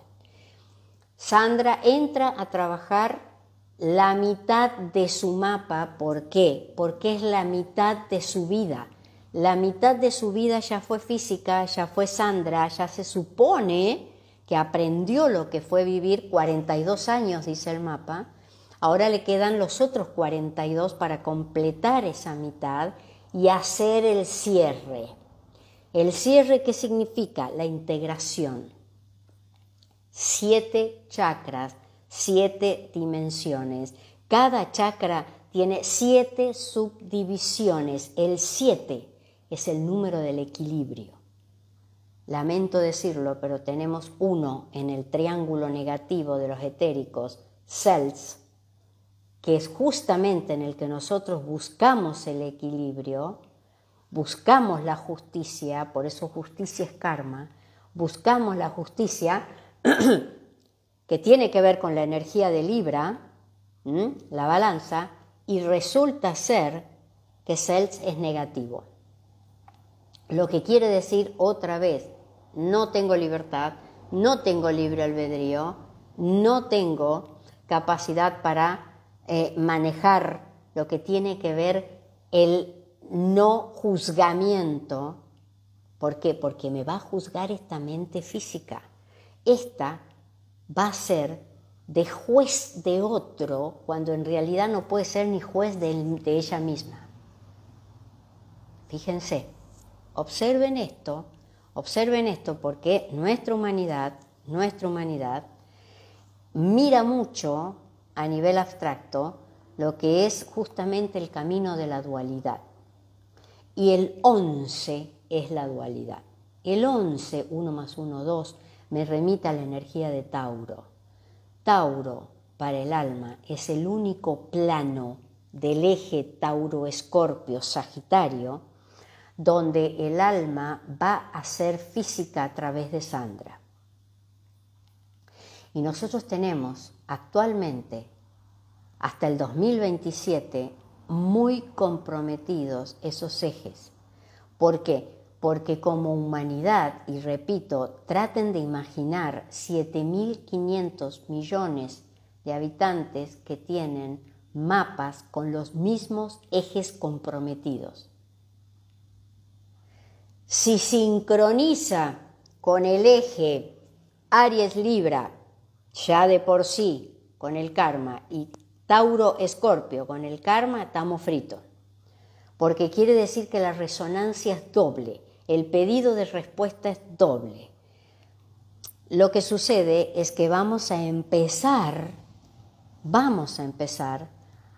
Sandra entra a trabajar la mitad de su mapa. ¿Por qué? Porque es la mitad de su vida. La mitad de su vida ya fue física, ya fue Sandra, ya se supone que aprendió lo que fue vivir 42 años, dice el mapa. Ahora le quedan los otros 42 para completar esa mitad y hacer el cierre. El cierre qué significa la integración. Siete chakras siete dimensiones. Cada chakra tiene siete subdivisiones. El siete es el número del equilibrio. Lamento decirlo, pero tenemos uno en el triángulo negativo de los etéricos, cells, que es justamente en el que nosotros buscamos el equilibrio, buscamos la justicia, por eso justicia es karma, buscamos la justicia [CLEARS THROAT] que tiene que ver con la energía de Libra, la balanza, y resulta ser que Celts es negativo. Lo que quiere decir otra vez, no tengo libertad, no tengo libre albedrío, no tengo capacidad para eh, manejar lo que tiene que ver el no juzgamiento. ¿Por qué? Porque me va a juzgar esta mente física. Esta va a ser de juez de otro cuando en realidad no puede ser ni juez de, ella misma. Fíjense, observen esto, observen esto porque nuestra humanidad, nuestra humanidad, mira mucho a nivel abstracto lo que es justamente el camino de la dualidad. Y el 11 es la dualidad. El 11, 1 más 1, 2, me remita a la energía de Tauro. Tauro para el alma es el único plano del eje Tauro-Escorpio-Sagitario donde el alma va a ser física a través de Sandra. Y nosotros tenemos actualmente, hasta el 2027, muy comprometidos esos ejes. ¿Por qué? porque como humanidad, y repito, traten de imaginar 7.500 millones de habitantes que tienen mapas con los mismos ejes comprometidos. Si sincroniza con el eje Aries Libra, ya de por sí, con el karma, y Tauro Escorpio, con el karma, estamos fritos. Porque quiere decir que la resonancia es doble el pedido de respuesta es doble. Lo que sucede es que vamos a empezar, vamos a empezar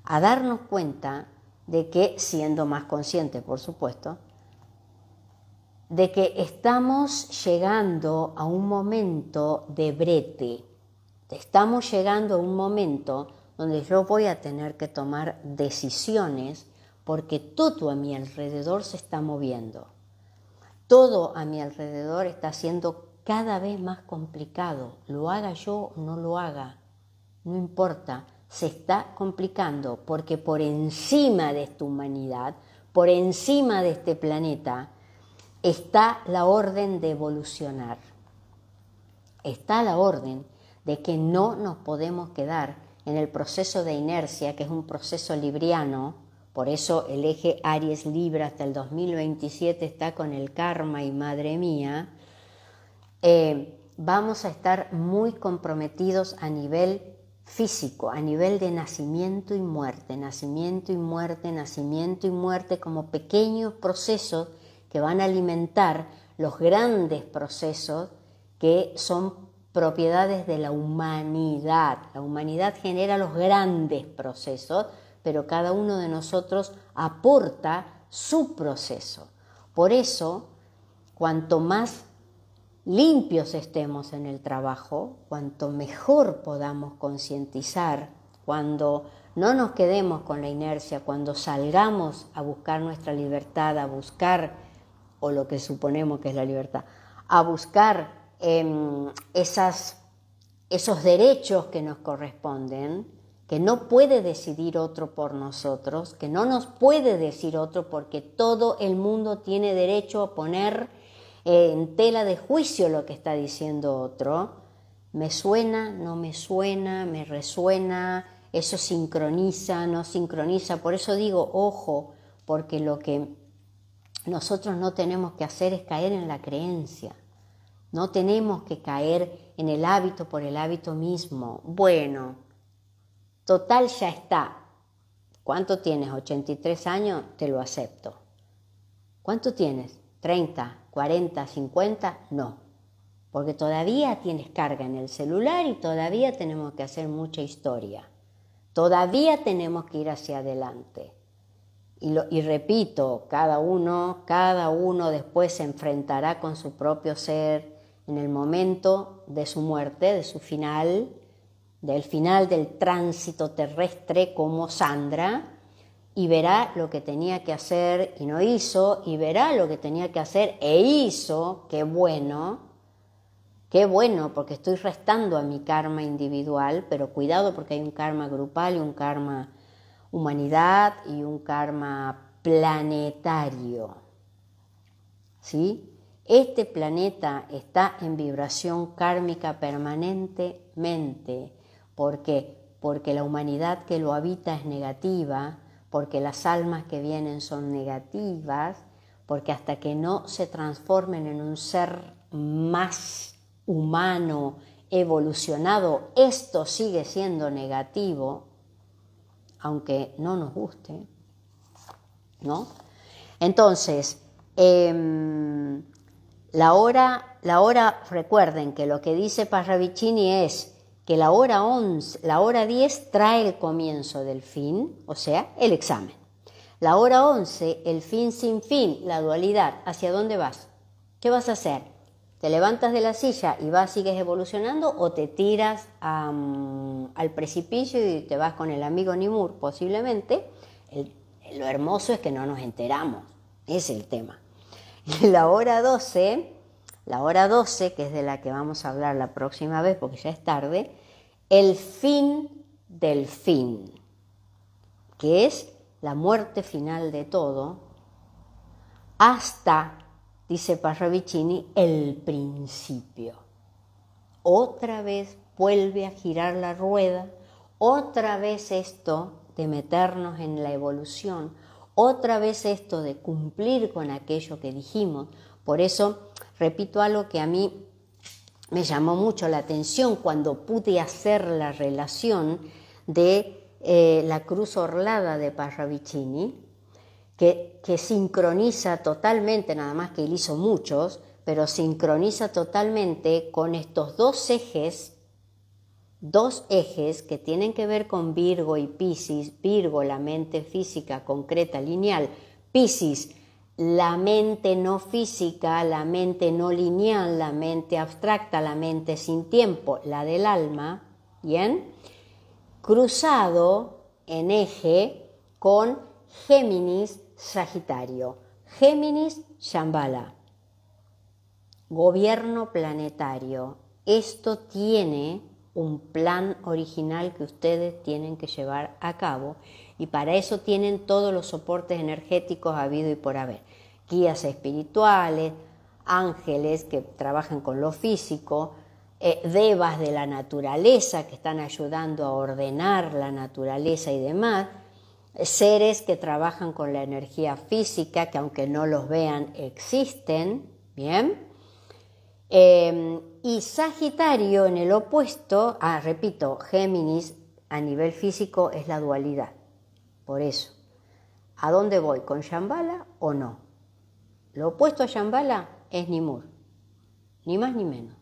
a darnos cuenta de que, siendo más consciente, por supuesto, de que estamos llegando a un momento de brete, estamos llegando a un momento donde yo voy a tener que tomar decisiones porque todo a mi alrededor se está moviendo todo a mi alrededor está siendo cada vez más complicado, lo haga yo o no lo haga, no importa, se está complicando porque por encima de esta humanidad, por encima de este planeta, está la orden de evolucionar, está la orden de que no nos podemos quedar en el proceso de inercia, que es un proceso libriano, por eso el eje Aries Libra hasta el 2027 está con el karma y madre mía. Eh, vamos a estar muy comprometidos a nivel físico, a nivel de nacimiento y muerte, nacimiento y muerte, nacimiento y muerte, como pequeños procesos que van a alimentar los grandes procesos que son propiedades de la humanidad. La humanidad genera los grandes procesos pero cada uno de nosotros aporta su proceso. Por eso, cuanto más limpios estemos en el trabajo, cuanto mejor podamos concientizar, cuando no nos quedemos con la inercia, cuando salgamos a buscar nuestra libertad, a buscar, o lo que suponemos que es la libertad, a buscar em, esos derechos que nos corresponden, que no puede decidir otro por nosotros, que no nos puede decir otro porque todo el mundo tiene derecho a poner eh, en tela de juicio lo que está diciendo otro, me suena, no me suena, me resuena, eso sincroniza, no sincroniza. Por eso digo, ojo, porque lo que nosotros no tenemos que hacer es caer en la creencia. No tenemos que caer en el hábito por el hábito mismo. Bueno, Total, ya está. ¿Cuánto tienes? ¿83 años? Te lo acepto. ¿Cuánto tienes? ¿30, 40, 50? No. Porque todavía tienes carga en el celular y todavía tenemos que hacer mucha historia. Todavía tenemos que ir hacia adelante. Y, y, repito, cada uno, cada uno después se enfrentará con su propio ser en el momento de su muerte, de su final, del final del tránsito terrestre como Sandra y verá lo que tenía que hacer y no hizo y verá lo que tenía que hacer e hizo, qué bueno, qué bueno porque estoy restando a mi karma individual, pero cuidado porque hay un karma grupal y un karma humanidad y un karma planetario. ¿Sí? Este planeta está en vibración kármica permanentemente. ¿Por qué? Porque la humanidad que lo habita es negativa, porque las almas que vienen son negativas, porque hasta que no se transformen en un ser más humano, evolucionado, esto sigue siendo negativo, aunque no nos guste, Entonces, em, la, hora, la hora, recuerden que lo que dice Parravicini es, que la hora 11, la hora 10 trae el comienzo del fin, o sea, el examen. La hora 11, el fin sin fin, la dualidad, ¿hacia dónde vas? ¿Qué vas a hacer? ¿Te levantas de la silla y vas, sigues evolucionando o te tiras al precipicio y te vas con el amigo Nimur posiblemente? lo hermoso es que no nos enteramos, es el tema. [LAUGHS] La hora 12 la hora 12, que es de la que vamos a hablar la próxima vez porque ya es tarde, el fin del fin, que es la muerte final de todo, hasta, dice Parravicini, el principio. Otra vez vuelve a girar la rueda, otra vez esto de meternos en la evolución, otra vez esto de cumplir con aquello que dijimos. Por eso repito algo que a mí me llamó mucho la atención cuando pude hacer la relación de eh, la cruz orlada de Parravicini, que, que, sincroniza totalmente, nada más que él hizo muchos, pero sincroniza totalmente con estos dos ejes, dos ejes que tienen que ver con Virgo y Pisces, Virgo la mente física concreta lineal, Pisces la mente no física, la mente no lineal, la mente abstracta, la mente sin tiempo, la del alma, ¿bien? Cruzado en eje con Géminis Sagitario, Géminis Shambhala, gobierno planetario. Esto tiene un plan original que ustedes tienen que llevar a cabo y para eso tienen todos los soportes energéticos habido y por haber. Guías espirituales, ángeles que trabajan con lo físico, eh, devas de la naturaleza que están ayudando a ordenar la naturaleza y demás, seres que trabajan con la energía física, que aunque no los vean existen, ¿bien? Em, y Sagitario en el opuesto, ah, repito, Géminis a nivel físico es la dualidad. Por eso, ¿a dónde voy? ¿Con Shambhala o no? Lo opuesto a Shambhala es Nimur, ni más ni menos.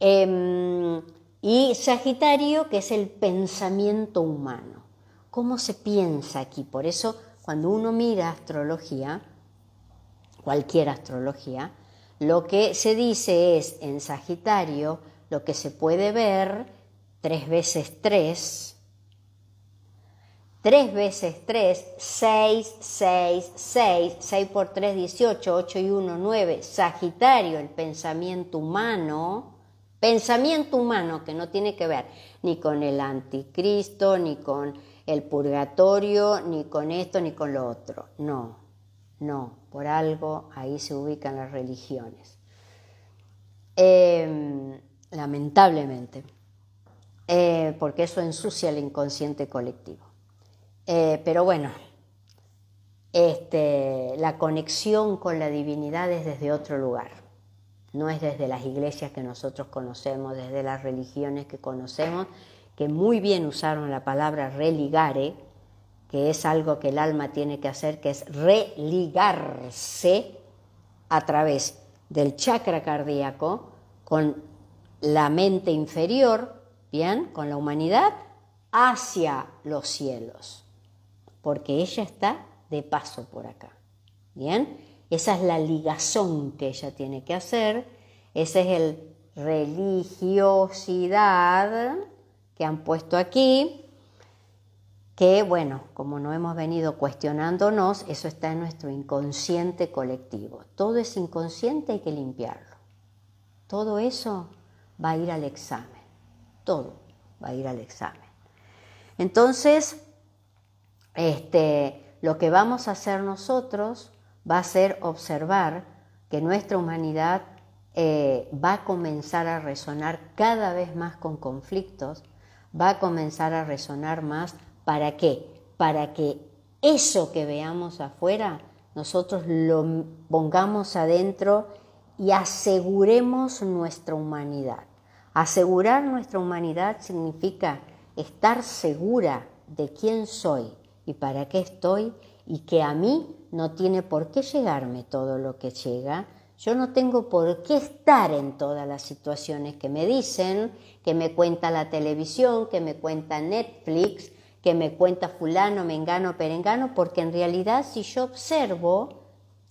Em, y Sagitario, que es el pensamiento humano. ¿Cómo se piensa aquí? Por eso, cuando uno mira astrología, cualquier astrología, lo que se dice es en Sagitario, lo que se puede ver, tres veces tres, Tres veces tres, seis, seis, seis, seis por tres, dieciocho, ocho y uno, 9. Sagitario, el pensamiento humano, pensamiento humano que no tiene que ver ni con el anticristo, ni con el purgatorio, ni con esto, ni con lo otro. No, no, por algo ahí se ubican las religiones. Em, lamentablemente, eh, porque eso ensucia el inconsciente colectivo. Eh, pero bueno, este, la conexión con la divinidad es desde otro lugar, no es desde las iglesias que nosotros conocemos, desde las religiones que conocemos, que muy bien usaron la palabra religare, que es algo que el alma tiene que hacer, que es religarse a través del chakra cardíaco con la mente inferior, bien, con la humanidad, hacia los cielos porque ella está de paso por acá. Bien, esa es la ligazón que ella tiene que hacer, Esa es el religiosidad que han puesto aquí, que bueno, como no hemos venido cuestionándonos, eso está en nuestro inconsciente colectivo. Todo es inconsciente, hay que limpiarlo. Todo eso va a ir al examen, todo va a ir al examen. Entonces, este, lo que vamos a hacer nosotros va a ser observar que nuestra humanidad eh, va a comenzar a resonar cada vez más con conflictos, va a comenzar a resonar más. ¿Para qué? Para que eso que veamos afuera, nosotros lo pongamos adentro y aseguremos nuestra humanidad. Asegurar nuestra humanidad significa estar segura de quién soy, y para qué estoy y que a mí no tiene por qué llegarme todo lo que llega. Yo no tengo por qué estar en todas las situaciones que me dicen, que me cuenta la televisión, que me cuenta Netflix, que me cuenta fulano, mengano, perengano, porque en realidad si yo observo,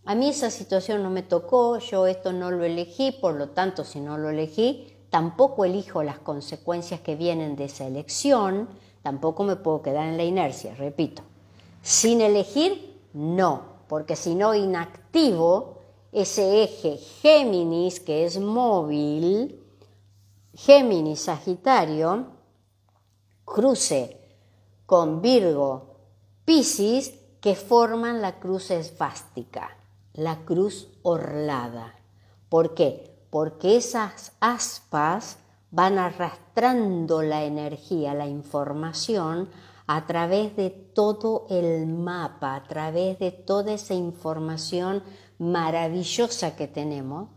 a mí esa situación no me tocó, yo esto no lo elegí, por lo tanto si no lo elegí, tampoco elijo las consecuencias que vienen de esa elección, tampoco me puedo quedar en la inercia, repito. Sin elegir, no, porque si no inactivo, ese eje Géminis, que es móvil, Géminis Sagitario, cruce con Virgo, Piscis, que forman la cruz esvástica, la cruz orlada. ¿Por qué? Porque esas aspas van arrastrando la energía, la información, a través de todo el mapa, a través de toda esa información maravillosa que tenemos,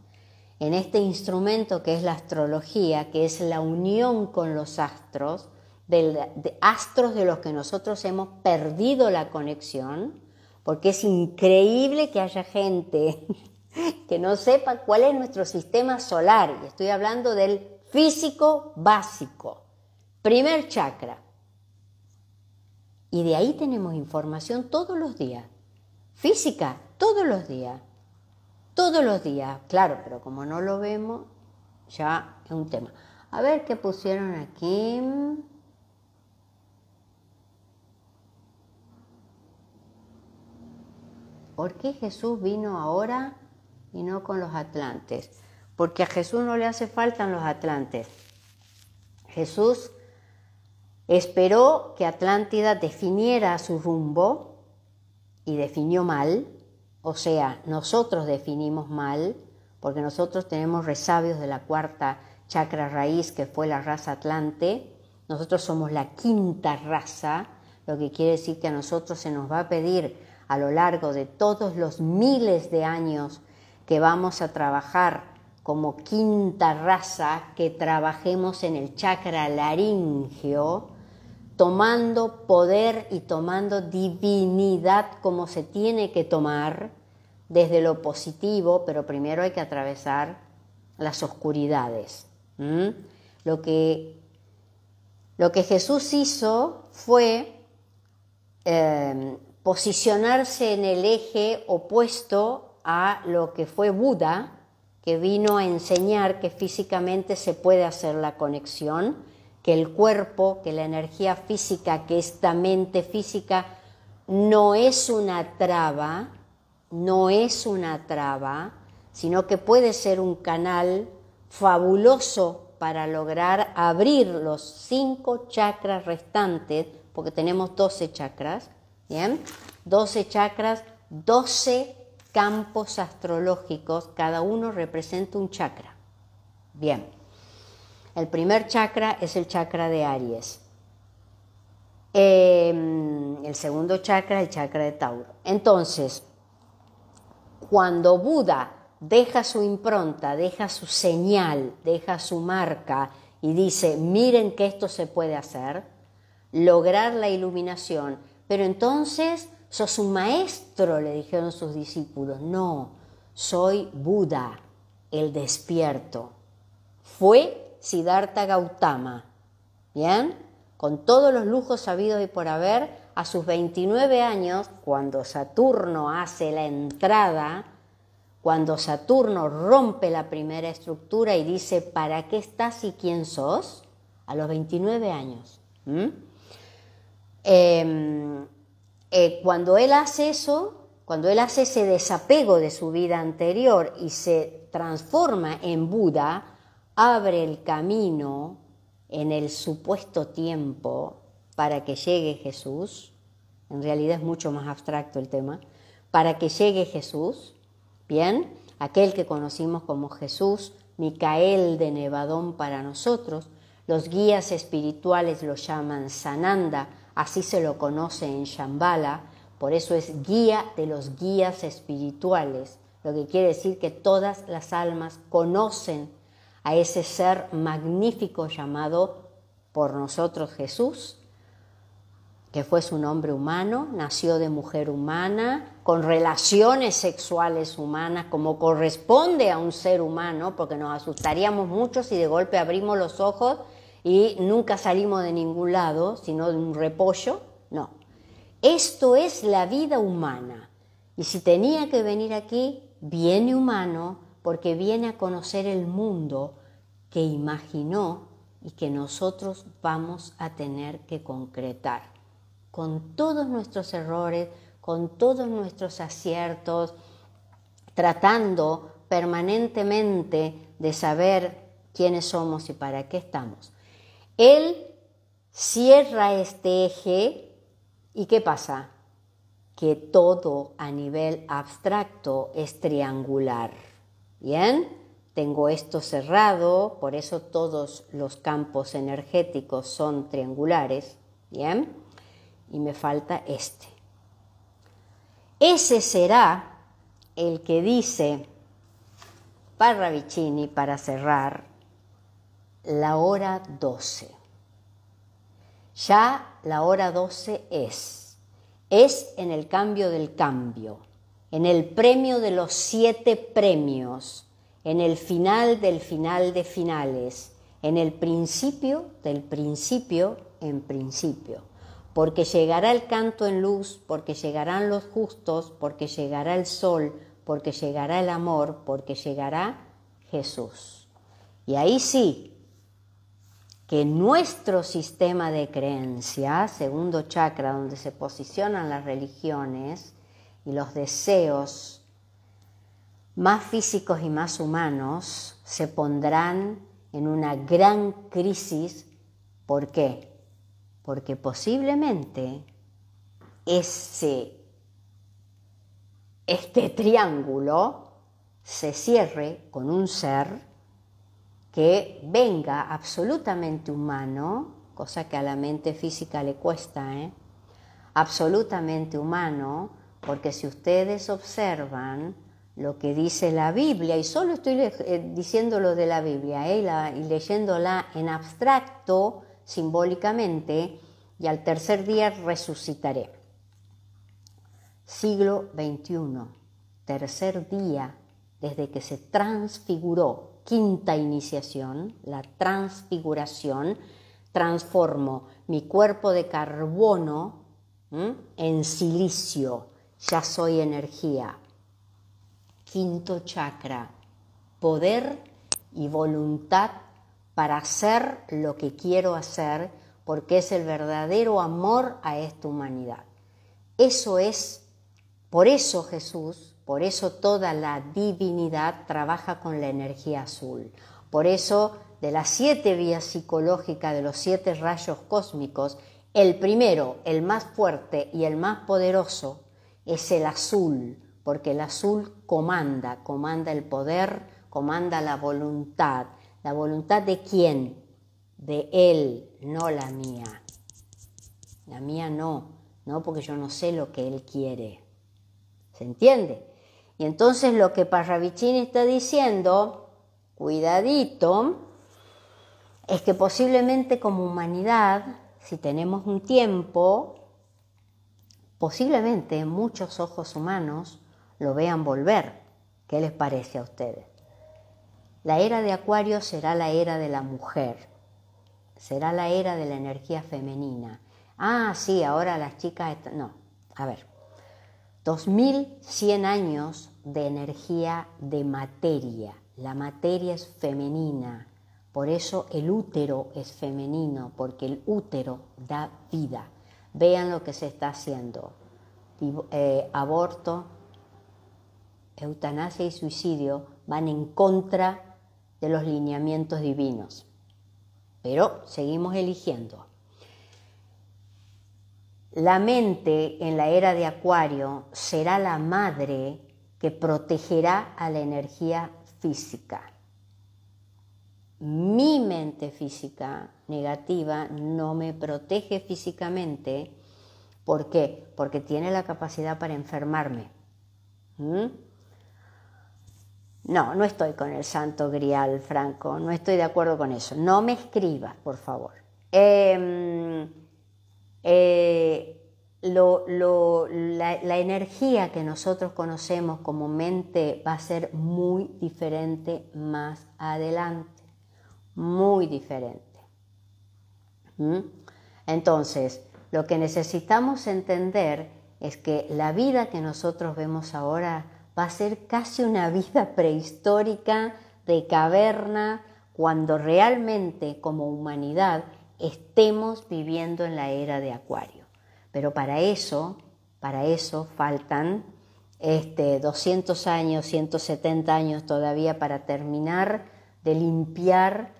en este instrumento que es la astrología, que es la unión con los astros, del, de astros de los que nosotros hemos perdido la conexión, porque es increíble que haya gente [LAUGHS] que no sepa cuál es nuestro sistema solar, y estoy hablando del físico básico, primer chakra, y de ahí tenemos información todos los días. Física, todos los días. Todos los días, claro, pero como no lo vemos, ya es un tema. A ver qué pusieron aquí. ¿Por qué Jesús vino ahora y no con los atlantes? Porque a Jesús no le hace falta los atlantes. Jesús Esperó que Atlántida definiera su rumbo y definió mal, o sea, nosotros definimos mal, porque nosotros tenemos resabios de la cuarta chakra raíz que fue la raza atlante, nosotros somos la quinta raza, lo que quiere decir que a nosotros se nos va a pedir a lo largo de todos los miles de años que vamos a trabajar como quinta raza, que trabajemos en el chakra laringio, tomando poder y tomando divinidad como se tiene que tomar desde lo positivo, pero primero hay que atravesar las oscuridades. Lo, que, Jesús hizo fue em, posicionarse en el eje opuesto a lo que fue Buda, que vino a enseñar que físicamente se puede hacer la conexión que el cuerpo, que la energía física, que esta mente física no es una traba, no es una traba, sino que puede ser un canal fabuloso para lograr abrir los cinco chakras restantes, porque tenemos 12 chakras, ¿bien? 12 chakras, 12 campos astrológicos, cada uno representa un chakra. Bien. El primer chakra es el chakra de Aries. Em, el segundo chakra, el chakra de Tauro. Entonces, cuando Buda deja su impronta, deja su señal, deja su marca y dice, miren que esto se puede hacer, lograr la iluminación, pero entonces sos un maestro, le dijeron sus discípulos, no, soy Buda, el despierto. Fue Siddhartha Gautama. ¿Bien? Con todos los lujos sabidos y por haber, a sus 29 años, cuando Saturno hace la entrada, cuando Saturno rompe la primera estructura y dice, ¿para qué estás y quién sos? A los 29 años. Em, eh, cuando él hace eso, cuando él hace ese desapego de su vida anterior y se transforma en Buda, abre el camino en el supuesto tiempo para que llegue Jesús, en realidad es mucho más abstracto el tema, para que llegue Jesús, bien, aquel que conocimos como Jesús, Micael de Nevadón para nosotros, los guías espirituales lo llaman Sananda, así se lo conoce en Shambhala, por eso es guía de los guías espirituales, lo que quiere decir que todas las almas conocen a ese ser magnífico llamado por nosotros Jesús, que fue un hombre humano, nació de mujer humana, con relaciones sexuales humanas, como corresponde a un ser humano, porque nos asustaríamos mucho si de golpe abrimos los ojos y nunca salimos de ningún lado, sino de un repollo. No, esto es la vida humana. Y si tenía que venir aquí, viene humano, porque viene a conocer el mundo que imaginó y que nosotros vamos a tener que concretar. Con todos nuestros errores, con todos nuestros aciertos, tratando permanentemente de saber quiénes somos y para qué estamos. Él cierra este eje y ¿qué pasa? Que todo a nivel abstracto es triangular. Bien, tengo esto cerrado, por eso todos los campos energéticos son triangulares. Bien, y me falta este. Ese será el que dice Parravicini para cerrar la hora 12. Ya la hora 12 es, es en el cambio del cambio en el premio de los siete premios, en el final del final de finales, en el principio del principio en principio. Porque llegará el canto en luz, porque llegarán los justos, porque llegará el sol, porque llegará el amor, porque llegará Jesús. Y ahí sí, que nuestro sistema de creencias, segundo chakra donde se posicionan las religiones, y los deseos más físicos y más humanos se pondrán en una gran crisis. ¿Por qué? Porque posiblemente ese, este triángulo se cierre con un ser que venga absolutamente humano, cosa que a la mente física le cuesta, ¿eh? absolutamente humano, porque si ustedes observan lo que dice la Biblia, y solo estoy eh, diciéndolo de la Biblia eh, y, leyéndola en abstracto, simbólicamente, y al tercer día resucitaré. Siglo XXI, tercer día desde que se transfiguró, quinta iniciación, la transfiguración, transformo mi cuerpo de carbono en silicio ya soy energía. Quinto chakra, poder y voluntad para hacer lo que quiero hacer porque es el verdadero amor a esta humanidad. Eso es, por eso Jesús, por eso toda la divinidad trabaja con la energía azul. Por eso de las siete vías psicológicas, de los siete rayos cósmicos, el primero, el más fuerte y el más poderoso es el azul, porque el azul comanda, comanda el poder, comanda la voluntad. ¿La voluntad de quién? De él, no la mía. La mía no, no porque yo no sé lo que él quiere. ¿Se entiende? Y entonces lo que Parravicini está diciendo, cuidadito, es que posiblemente como humanidad, si tenemos un tiempo, Posiblemente muchos ojos humanos lo vean volver. ¿Qué les parece a ustedes? La era de Acuario será la era de la mujer, será la era de la energía femenina. Ah, sí, ahora las chicas... No, a ver, 2100 años de energía de materia. La materia es femenina, por eso el útero es femenino, porque el útero da vida. Vean lo que se está haciendo. Eh, aborto, eutanasia y suicidio van en contra de los lineamientos divinos. Pero seguimos eligiendo. La mente en la era de Acuario será la madre que protegerá a la energía física. Mi mente física negativa no me protege físicamente. ¿Por qué? Porque tiene la capacidad para enfermarme. ¿Mm? No, no estoy con el santo grial, Franco, no estoy de acuerdo con eso. No me escribas, por favor. Em, eh, la, energía que nosotros conocemos como mente va a ser muy diferente más adelante, muy diferente. ¿Mm? Entonces, lo que necesitamos entender es que la vida que nosotros vemos ahora va a ser casi una vida [LAUGHS] prehistórica de caverna cuando realmente como humanidad estemos viviendo en la era de Acuario. Pero para eso, para eso faltan este, 200 años, 170 años todavía para terminar de limpiar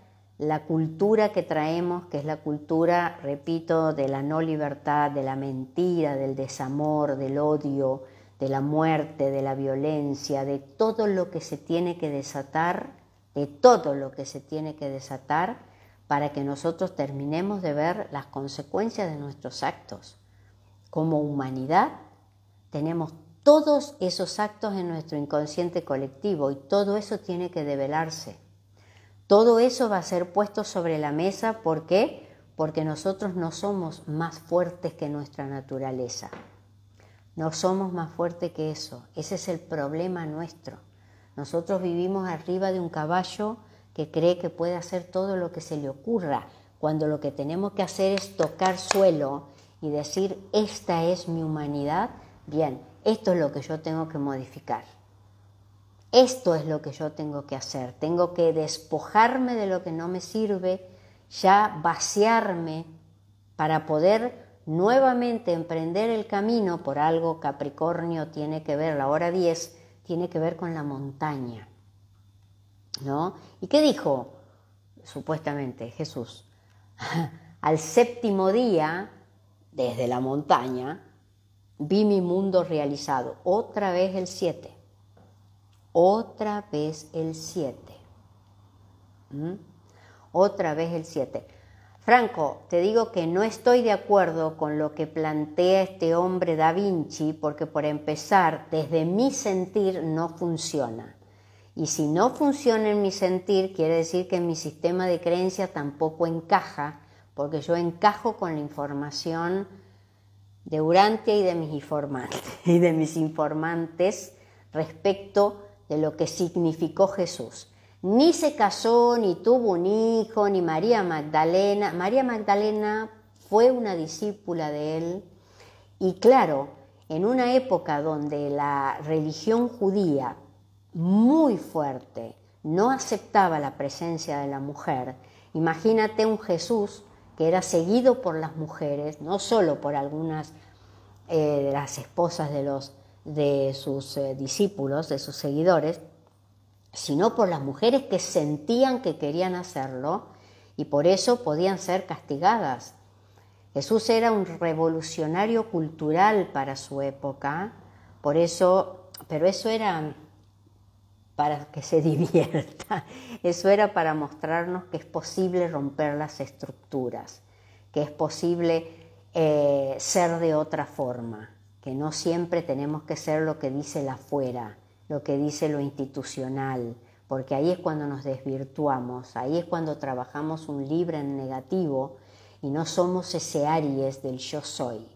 la cultura que traemos, que es la cultura, repito, de la no libertad, de la mentira, del desamor, del odio, de la muerte, de la violencia, de todo lo que se tiene que desatar, de todo lo que se tiene que desatar para que nosotros terminemos de ver las consecuencias de nuestros actos. Como humanidad tenemos todos esos actos en nuestro inconsciente colectivo y todo eso tiene que develarse. Todo eso va a ser puesto sobre la mesa. ¿Por qué? Porque nosotros no somos más fuertes que nuestra naturaleza. No somos más fuertes que eso. Ese es el problema nuestro. Nosotros vivimos arriba de un caballo que cree que puede hacer todo lo que se le ocurra, cuando lo que tenemos que hacer es tocar suelo y decir, esta es mi humanidad, bien, esto es lo que yo tengo que modificar. Esto es lo que yo tengo que hacer. Tengo que despojarme de lo que no me sirve, ya vaciarme para poder nuevamente emprender el camino por algo Capricornio tiene que ver, la hora 10 tiene que ver con la montaña. ¿No? ¿Y qué dijo supuestamente Jesús? [LAUGHS] Al séptimo día, desde la montaña, vi mi mundo realizado, otra vez el 7. Otra vez el 7. ¿Mm? Otra vez el 7. Franco, te digo que no estoy de acuerdo con lo que plantea este hombre da Vinci porque por empezar, desde mi sentir no funciona. Y si no funciona en mi sentir, quiere decir que mi sistema de creencia tampoco encaja, porque yo encajo con la información de Urantia y de mis informantes, [LAUGHS] y de mis informantes respecto de lo que significó Jesús. Ni se casó, ni tuvo un hijo, ni María Magdalena. María Magdalena fue una discípula de él. Y claro, en una época donde la religión judía muy fuerte no aceptaba la presencia de la mujer, imagínate un Jesús que era seguido por las mujeres, no solo por algunas eh, de las esposas de los de sus eh, discípulos, de sus seguidores, sino por las mujeres que sentían que querían hacerlo y por eso podían ser castigadas. Jesús era un revolucionario cultural para su época, por eso, pero eso era para que se [LAUGHS] divierta, eso era para mostrarnos que es posible romper las estructuras, que es posible eh, ser de otra forma, que no siempre tenemos que ser lo que dice la fuera, lo que dice lo institucional, porque ahí es cuando nos desvirtuamos, ahí es cuando trabajamos un libre en negativo y no somos ese Aries del yo soy.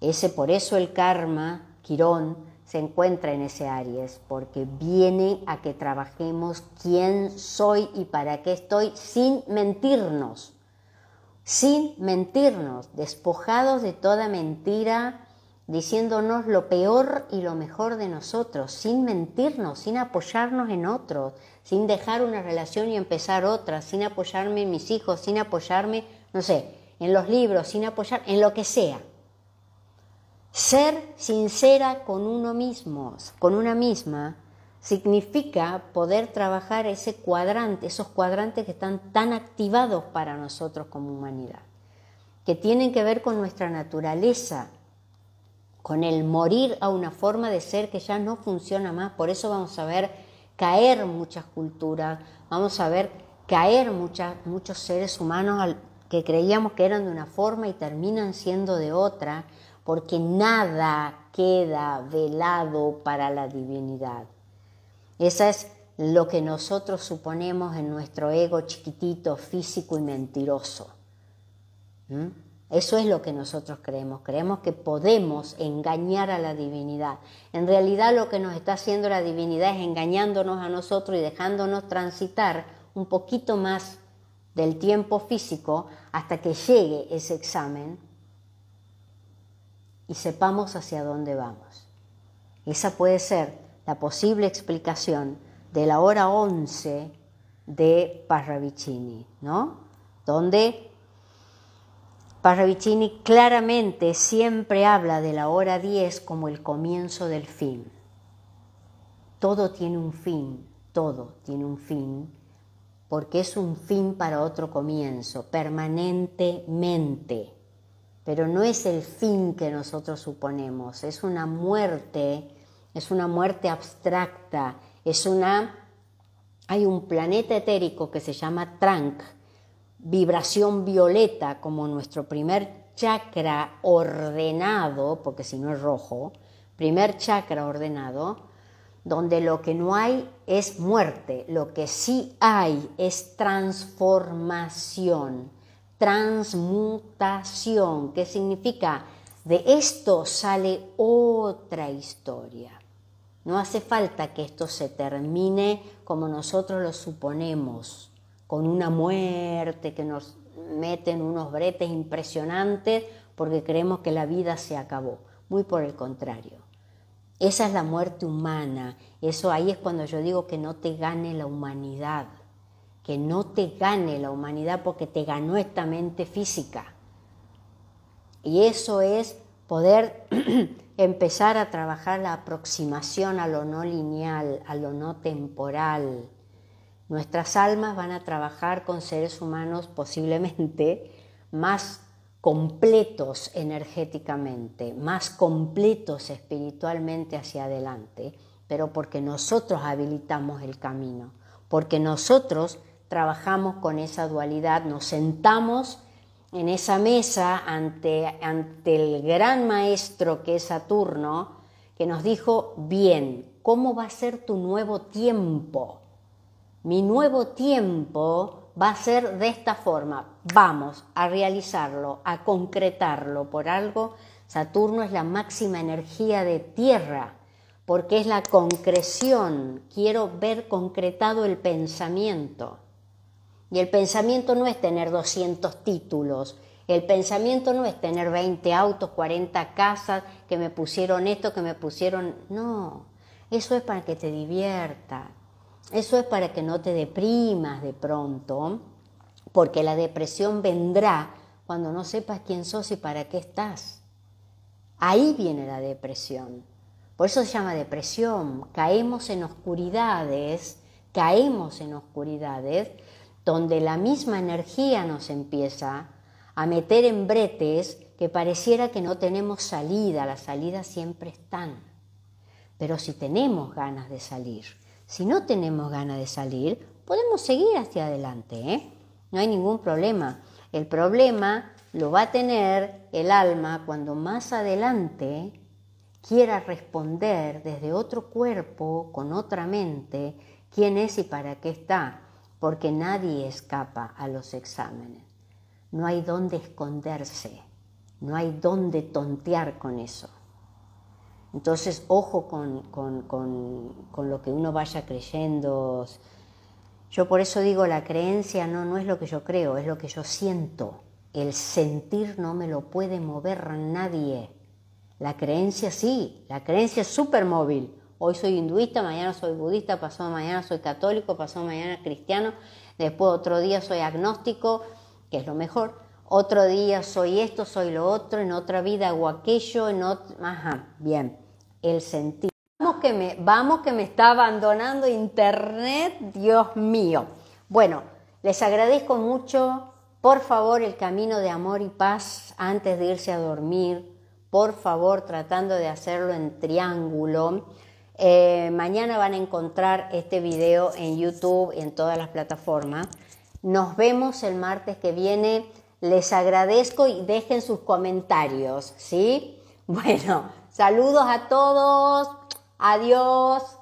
Ese por eso el karma, Quirón, se encuentra en ese Aries, porque viene a que trabajemos quién soy y para qué estoy sin mentirnos, sin mentirnos, despojados de toda mentira diciéndonos lo peor y lo mejor de nosotros, sin mentirnos, sin apoyarnos en otros, sin dejar una relación y empezar otra, sin apoyarme en mis hijos, sin apoyarme, no sé, en los libros, sin apoyar, en lo que sea. Ser sincera con uno mismo, con una misma, significa poder trabajar ese cuadrante, esos cuadrantes que están tan activados para nosotros como humanidad, que tienen que ver con nuestra naturaleza, con el morir a una forma de ser que ya no funciona más. Por eso vamos a ver caer muchas culturas, vamos a ver caer muchos seres humanos que creíamos que eran de una forma y terminan siendo de otra, porque nada queda velado para la divinidad. Esa es lo que nosotros suponemos en nuestro ego chiquitito, físico y mentiroso. ¿Mm? Eso es lo que nosotros creemos. Creemos que podemos engañar a la divinidad. En realidad lo que nos está haciendo la divinidad es engañándonos a nosotros y dejándonos transitar un poquito más del tiempo físico hasta que llegue ese examen y sepamos hacia dónde vamos. Esa puede ser la posible explicación de la hora 11 de Parravicini, ¿no? Donde Parravicini claramente siempre habla de la hora 10 como el comienzo del fin. Todo tiene un fin, todo tiene un fin, porque es un fin para otro comienzo, permanentemente. Pero no es el fin que nosotros suponemos, es una muerte, es una muerte abstracta, es una... Hay un planeta etérico que se llama Trank, vibración violeta como nuestro primer chakra ordenado, porque si no es rojo, primer chakra ordenado, donde lo que no hay es muerte, lo que sí hay es transformación, transmutación, que significa de esto sale otra historia. No hace falta que esto se termine como nosotros lo suponemos con una muerte, que nos meten unos bretes impresionantes porque creemos que la vida se acabó. Muy por el contrario. Esa es la muerte humana. Eso ahí es cuando yo digo que no te gane la humanidad. Que no te gane la humanidad porque te ganó esta mente física. Y eso es poder [CLEARS THROAT] empezar a trabajar la aproximación a lo no lineal, a lo no temporal, Nuestras almas van a trabajar con seres humanos posiblemente más completos energéticamente, más completos espiritualmente hacia adelante, pero porque nosotros habilitamos el camino, porque nosotros trabajamos con esa dualidad, nos sentamos en esa mesa ante, ante el gran maestro que es Saturno, que nos dijo, bien, ¿cómo va a ser tu nuevo tiempo? mi nuevo tiempo va a ser de esta forma. Vamos a realizarlo, a concretarlo por algo. Saturno es la máxima energía de tierra, porque es la concreción. Quiero ver concretado el pensamiento. Y el pensamiento no es tener 200 títulos, el pensamiento no es tener 20 autos, 40 casas, que me pusieron esto, que me pusieron... No, eso es para que te divierta, eso es para que no te deprimas de pronto, porque la depresión vendrá cuando no sepas quién sos y para qué estás. Ahí viene la depresión. Por eso se llama depresión. Caemos en oscuridades, caemos en oscuridades donde la misma energía nos empieza a meter en bretes que pareciera que no tenemos salida, las salidas siempre están. Pero si tenemos ganas de salir, si no tenemos ganas de salir, podemos seguir hacia adelante, ¿eh? No hay ningún problema. El problema lo va a tener el alma cuando más adelante quiera responder desde otro cuerpo, con otra mente, quién es y para qué está, porque nadie escapa a los exámenes. No hay dónde esconderse, no hay dónde tontear con eso. Entonces, ojo con, lo que uno vaya creyendo. Yo por eso digo, la creencia no, no es lo que yo creo, es lo que yo siento. El sentir no me lo puede mover nadie. La creencia sí, la creencia es súper móvil. Hoy soy hinduista, mañana soy budista, pasado mañana soy católico, pasado mañana cristiano, después otro día soy agnóstico, que es lo mejor, otro día soy esto, soy lo otro, en otra vida hago aquello, en otro... Ajá, bien el sentido. Vamos que me, vamos que me está abandonando Internet, Dios mío. Bueno, les agradezco mucho. Por favor, el camino de amor y paz antes de irse a dormir. Por favor, tratando de hacerlo en triángulo. Eh, mañana van a encontrar este video en YouTube y en todas las plataformas. Nos vemos el martes que viene. Les agradezco y dejen sus comentarios, ¿sí? [LAUGHS] Bueno, Saludos a todos. Adiós.